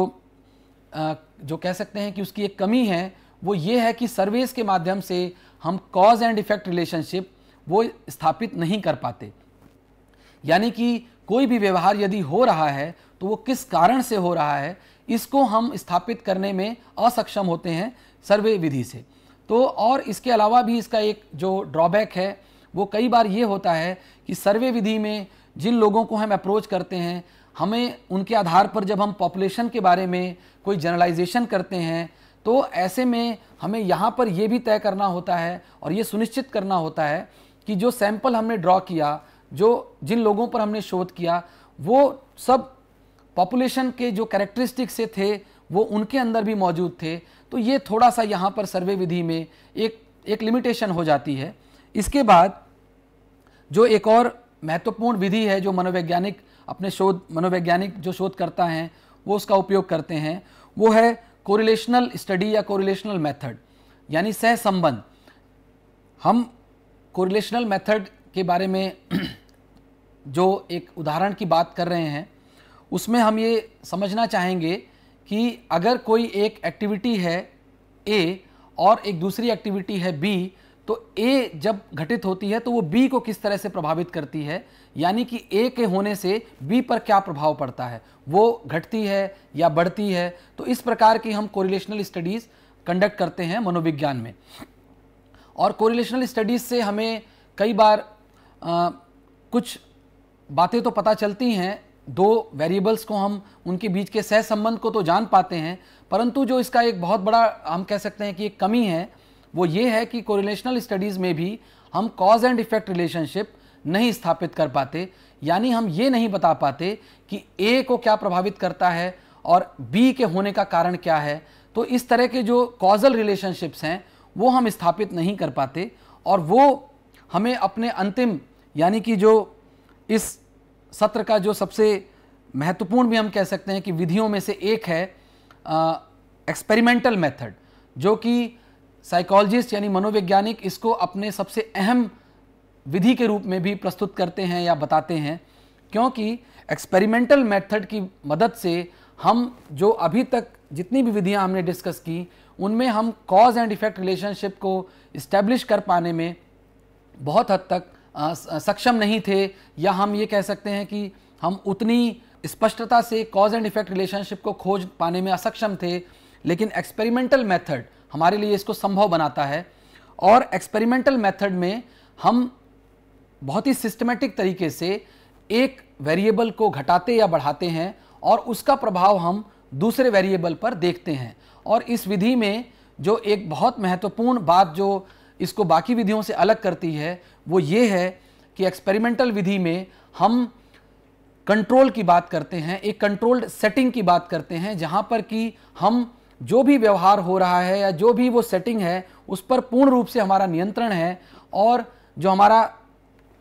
जो कह सकते हैं कि उसकी एक कमी है वो ये है कि सर्वेस के माध्यम से हम कॉज एंड इफेक्ट रिलेशनशिप वो स्थापित नहीं कर पाते यानी कि कोई भी व्यवहार यदि हो रहा है तो वो किस कारण से हो रहा है इसको हम स्थापित करने में असक्षम होते हैं सर्वे विधि से तो और इसके अलावा भी इसका एक जो ड्रॉबैक है वो कई बार ये होता है कि सर्वे विधि में जिन लोगों को हम अप्रोच करते हैं हमें उनके आधार पर जब हम पॉपुलेशन के बारे में कोई जनरलाइजेशन करते हैं तो ऐसे में हमें यहाँ पर ये भी तय करना होता है और ये सुनिश्चित करना होता है कि जो सैंपल हमने ड्रॉ किया जो जिन लोगों पर हमने शोध किया वो सब पॉपुलेशन के जो कैरेक्टरिस्टिक से थे वो उनके अंदर भी मौजूद थे तो ये थोड़ा सा यहाँ पर सर्वे विधि में एक एक लिमिटेशन हो जाती है इसके बाद जो एक और महत्वपूर्ण विधि है जो मनोवैज्ञानिक अपने शोध मनोवैज्ञानिक जो शोध करता है वो उसका उपयोग करते हैं वो है कोरिलेशनल स्टडी या कोरिलेशनल मेथड यानी सह संबंध हम कोरिलेशनल मेथड के बारे में <clears throat> जो एक उदाहरण की बात कर रहे हैं उसमें हम ये समझना चाहेंगे कि अगर कोई एक एक्टिविटी है ए और एक दूसरी एक्टिविटी है बी तो ए जब घटित होती है तो वो बी को किस तरह से प्रभावित करती है यानी कि ए के होने से बी पर क्या प्रभाव पड़ता है वो घटती है या बढ़ती है तो इस प्रकार की हम कोरिलेशनल स्टडीज़ कंडक्ट करते हैं मनोविज्ञान में और कोरिलेशनल स्टडीज़ से हमें कई बार आ, कुछ बातें तो पता चलती हैं दो वेरिएबल्स को हम उनके बीच के सह संबंध को तो जान पाते हैं परंतु जो इसका एक बहुत बड़ा हम कह सकते हैं कि एक कमी है वो ये है कि कोरिलेशनल स्टडीज़ में भी हम कॉज एंड इफेक्ट रिलेशनशिप नहीं स्थापित कर पाते यानी हम ये नहीं बता पाते कि ए को क्या प्रभावित करता है और बी के होने का कारण क्या है तो इस तरह के जो कॉजल रिलेशनशिप्स हैं वो हम स्थापित नहीं कर पाते और वो हमें अपने अंतिम यानी कि जो इस सत्र का जो सबसे महत्वपूर्ण भी हम कह सकते हैं कि विधियों में से एक है एक्सपेरिमेंटल मेथड जो कि साइकोलॉजिस्ट यानी मनोवैज्ञानिक इसको अपने सबसे अहम विधि के रूप में भी प्रस्तुत करते हैं या बताते हैं क्योंकि एक्सपेरिमेंटल मेथड की मदद से हम जो अभी तक जितनी भी विधियां हमने डिस्कस की उनमें हम कॉज एंड इफेक्ट रिलेशनशिप को इस्टेब्लिश कर पाने में बहुत हद तक सक्षम नहीं थे या हम ये कह सकते हैं कि हम उतनी स्पष्टता से कॉज एंड इफेक्ट रिलेशनशिप को खोज पाने में असक्षम थे लेकिन एक्सपेरिमेंटल मेथड हमारे लिए इसको संभव बनाता है और एक्सपेरिमेंटल मेथड में हम बहुत ही सिस्टमेटिक तरीके से एक वेरिएबल को घटाते या बढ़ाते हैं और उसका प्रभाव हम दूसरे वेरिएबल पर देखते हैं और इस विधि में जो एक बहुत महत्वपूर्ण बात जो इसको बाकी विधियों से अलग करती है वो ये है कि एक्सपेरिमेंटल विधि में हम कंट्रोल की बात करते हैं एक कंट्रोल्ड सेटिंग की बात करते हैं जहाँ पर कि हम जो भी व्यवहार हो रहा है या जो भी वो सेटिंग है उस पर पूर्ण रूप से हमारा नियंत्रण है और जो हमारा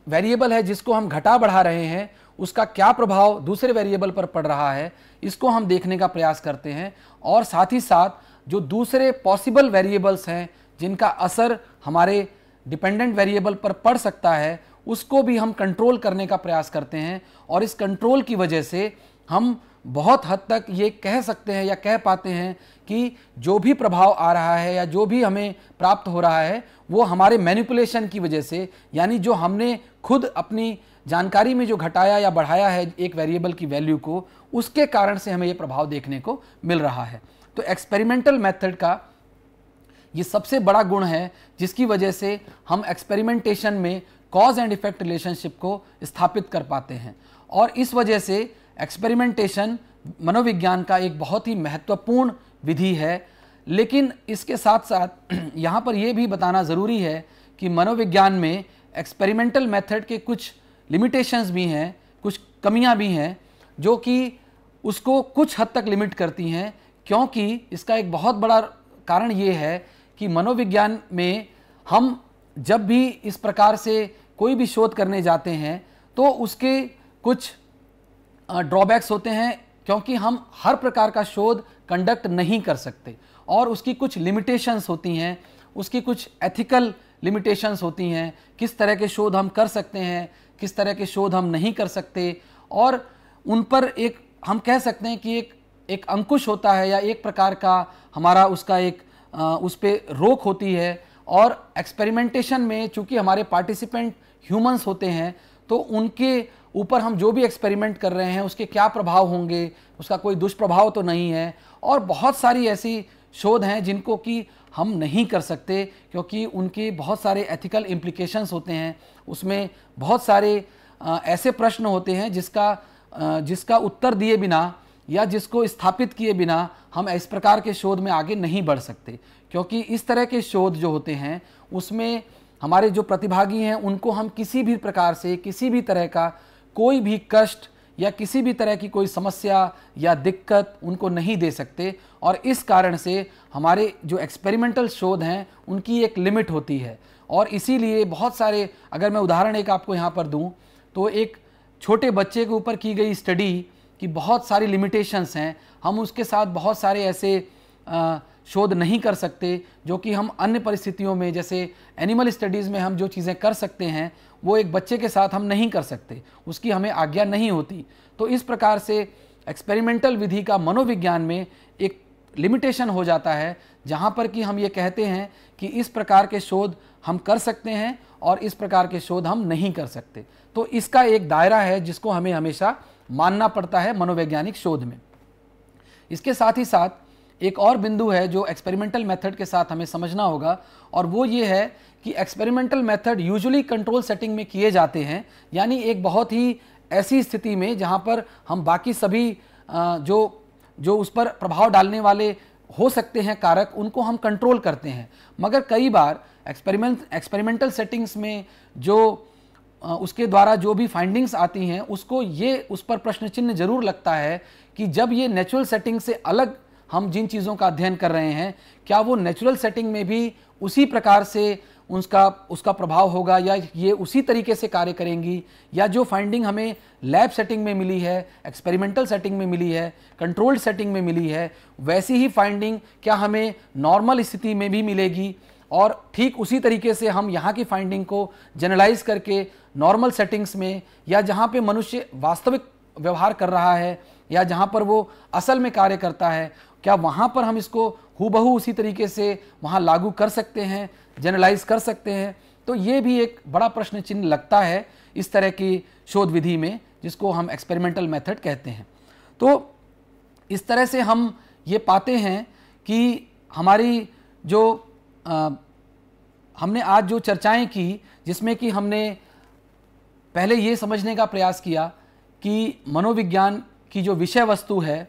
वेरिएबल है जिसको हम घटा बढ़ा रहे हैं उसका क्या प्रभाव दूसरे वेरिएबल पर पड़ रहा है इसको हम देखने का प्रयास करते हैं और साथ ही साथ जो दूसरे पॉसिबल वेरिएबल्स हैं जिनका असर हमारे डिपेंडेंट वेरिएबल पर पड़ सकता है उसको भी हम कंट्रोल करने का प्रयास करते हैं और इस कंट्रोल की वजह से हम बहुत हद तक ये कह सकते हैं या कह पाते हैं कि जो भी प्रभाव आ रहा है या जो भी हमें प्राप्त हो रहा है वो हमारे मैनिपुलेशन की वजह से यानी जो हमने खुद अपनी जानकारी में जो घटाया या बढ़ाया है एक वेरिएबल की वैल्यू को उसके कारण से हमें ये प्रभाव देखने को मिल रहा है तो एक्सपेरिमेंटल मेथड का ये सबसे बड़ा गुण है जिसकी वजह से हम एक्सपेरिमेंटेशन में कॉज एंड इफेक्ट रिलेशनशिप को स्थापित कर पाते हैं और इस वजह से एक्सपेरिमेंटेशन मनोविज्ञान का एक बहुत ही महत्वपूर्ण विधि है लेकिन इसके साथ साथ <clears throat> यहाँ पर यह भी बताना ज़रूरी है कि मनोविज्ञान में एक्सपेरिमेंटल मेथड के कुछ लिमिटेशंस भी हैं कुछ कमियाँ भी हैं जो कि उसको कुछ हद तक लिमिट करती हैं क्योंकि इसका एक बहुत बड़ा कारण ये है कि मनोविज्ञान में हम जब भी इस प्रकार से कोई भी शोध करने जाते हैं तो उसके कुछ ड्रॉबैक्स होते हैं क्योंकि हम हर प्रकार का शोध कंडक्ट नहीं कर सकते और उसकी कुछ लिमिटेशंस होती हैं उसकी कुछ एथिकल लिमिटेशंस होती हैं किस तरह के शोध हम कर सकते हैं किस तरह के शोध हम नहीं कर सकते और उन पर एक हम कह सकते हैं कि एक एक अंकुश होता है या एक प्रकार का हमारा उसका एक आ, उस पर रोक होती है और एक्सपेरिमेंटेशन में चूंकि हमारे पार्टिसिपेंट ह्यूमंस होते हैं तो उनके ऊपर हम जो भी एक्सपेरिमेंट कर रहे हैं उसके क्या प्रभाव होंगे उसका कोई दुष्प्रभाव तो नहीं है और बहुत सारी ऐसी शोध हैं जिनको कि हम नहीं कर सकते क्योंकि उनके बहुत सारे एथिकल इम्प्लीकेशंस होते हैं उसमें बहुत सारे ऐसे प्रश्न होते हैं जिसका जिसका उत्तर दिए बिना या जिसको स्थापित किए बिना हम इस प्रकार के शोध में आगे नहीं बढ़ सकते क्योंकि इस तरह के शोध जो होते हैं उसमें हमारे जो प्रतिभागी हैं उनको हम किसी भी प्रकार से किसी भी तरह का कोई भी कष्ट या किसी भी तरह की कोई समस्या या दिक्कत उनको नहीं दे सकते और इस कारण से हमारे जो एक्सपेरिमेंटल शोध हैं उनकी एक लिमिट होती है और इसीलिए बहुत सारे अगर मैं उदाहरण एक आपको यहाँ पर दूँ तो एक छोटे बच्चे के ऊपर की गई स्टडी की बहुत सारी लिमिटेशंस हैं हम उसके साथ बहुत सारे ऐसे आ, शोध नहीं कर सकते जो कि हम अन्य परिस्थितियों में जैसे एनिमल स्टडीज़ में हम जो चीज़ें कर सकते हैं वो एक बच्चे के साथ हम नहीं कर सकते उसकी हमें आज्ञा नहीं होती तो इस प्रकार से एक्सपेरिमेंटल विधि का मनोविज्ञान में एक लिमिटेशन हो जाता है जहाँ पर कि हम ये कहते हैं कि इस प्रकार के शोध हम कर सकते हैं और इस प्रकार के शोध हम नहीं कर सकते तो इसका एक दायरा है जिसको हमें हमेशा मानना पड़ता है मनोवैज्ञानिक शोध में इसके साथ ही साथ एक और बिंदु है जो एक्सपेरिमेंटल मेथड के साथ हमें समझना होगा और वो ये है कि experimental method usually control setting में किए जाते हैं यानी एक बहुत ही ऐसी स्थिति में जहाँ पर हम बाकी सभी जो जो उस पर प्रभाव डालने वाले हो सकते हैं कारक उनको हम कंट्रोल करते हैं मगर कई बार एक्सपेरिमेंट एक्सपेरिमेंटल सेटिंग्स में जो उसके द्वारा जो भी फाइंडिंग्स आती हैं उसको ये उस पर प्रश्न चिन्ह जरूर लगता है कि जब ये नेचुरल सेटिंग से अलग हम जिन चीज़ों का अध्ययन कर रहे हैं क्या वो नेचुरल सेटिंग में भी उसी प्रकार से उसका उसका प्रभाव होगा या ये उसी तरीके से कार्य करेंगी या जो फाइंडिंग हमें लैब सेटिंग में मिली है एक्सपेरिमेंटल सेटिंग में मिली है कंट्रोल्ड सेटिंग में मिली है वैसी ही फाइंडिंग क्या हमें नॉर्मल स्थिति में भी मिलेगी और ठीक उसी तरीके से हम यहाँ की फाइंडिंग को जनरलाइज करके नॉर्मल सेटिंग्स में या जहाँ पे मनुष्य वास्तविक व्यवहार कर रहा है या जहाँ पर वो असल में कार्य करता है क्या वहाँ पर हम इसको हूबहू उसी तरीके से वहाँ लागू कर सकते हैं जनरलाइज कर सकते हैं तो ये भी एक बड़ा प्रश्न चिन्ह लगता है इस तरह की शोध विधि में जिसको हम एक्सपेरिमेंटल मेथड कहते हैं तो इस तरह से हम ये पाते हैं कि हमारी जो आ, हमने आज जो चर्चाएं की जिसमें कि हमने पहले ये समझने का प्रयास किया कि मनोविज्ञान की जो विषय वस्तु है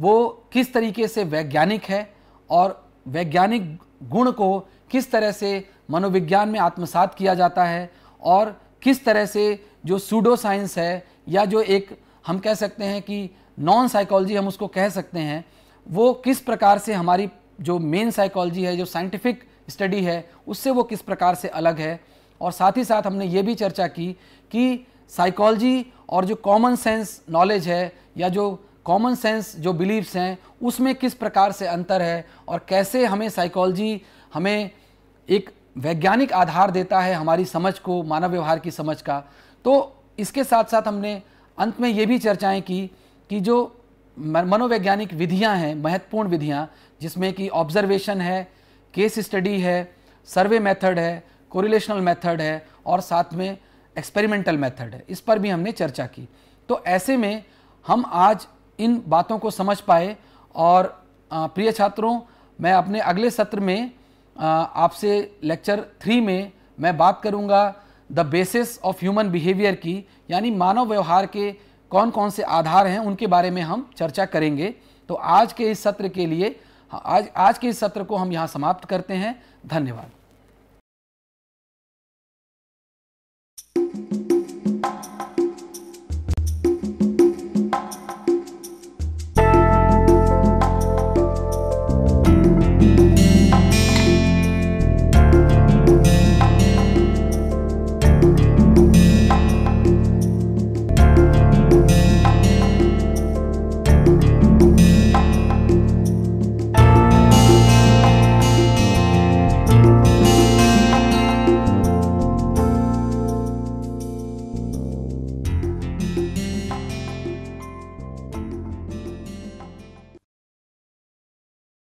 वो किस तरीके से वैज्ञानिक है और वैज्ञानिक गुण को किस तरह से मनोविज्ञान में आत्मसात किया जाता है और किस तरह से जो सूडो साइंस है या जो एक हम कह सकते हैं कि नॉन साइकोलॉजी हम उसको कह सकते हैं वो किस प्रकार से हमारी जो मेन साइकोलॉजी है जो साइंटिफिक स्टडी है उससे वो किस प्रकार से अलग है और साथ ही साथ हमने ये भी चर्चा की कि साइकोलॉजी और जो कॉमन सेंस नॉलेज है या जो कॉमन सेंस जो बिलीव्स हैं उसमें किस प्रकार से अंतर है और कैसे हमें साइकोलॉजी हमें एक वैज्ञानिक आधार देता है हमारी समझ को मानव व्यवहार की समझ का तो इसके साथ साथ हमने अंत में ये भी चर्चाएं की कि जो मनोवैज्ञानिक विधियां हैं महत्वपूर्ण विधियां जिसमें कि ऑब्जर्वेशन है केस स्टडी है सर्वे मेथड है कोरिलेशनल मेथड है और साथ में एक्सपेरिमेंटल मेथड है इस पर भी हमने चर्चा की तो ऐसे में हम आज इन बातों को समझ पाए और प्रिय छात्रों मैं अपने अगले सत्र में आपसे लेक्चर थ्री में मैं बात करूंगा the basis of human behaviour की यानी मानव व्यवहार के कौन कौन से आधार हैं उनके बारे में हम चर्चा करेंगे तो आज के इस सत्र के लिए आज आज के इस सत्र को हम यहाँ समाप्त करते हैं धन्यवाद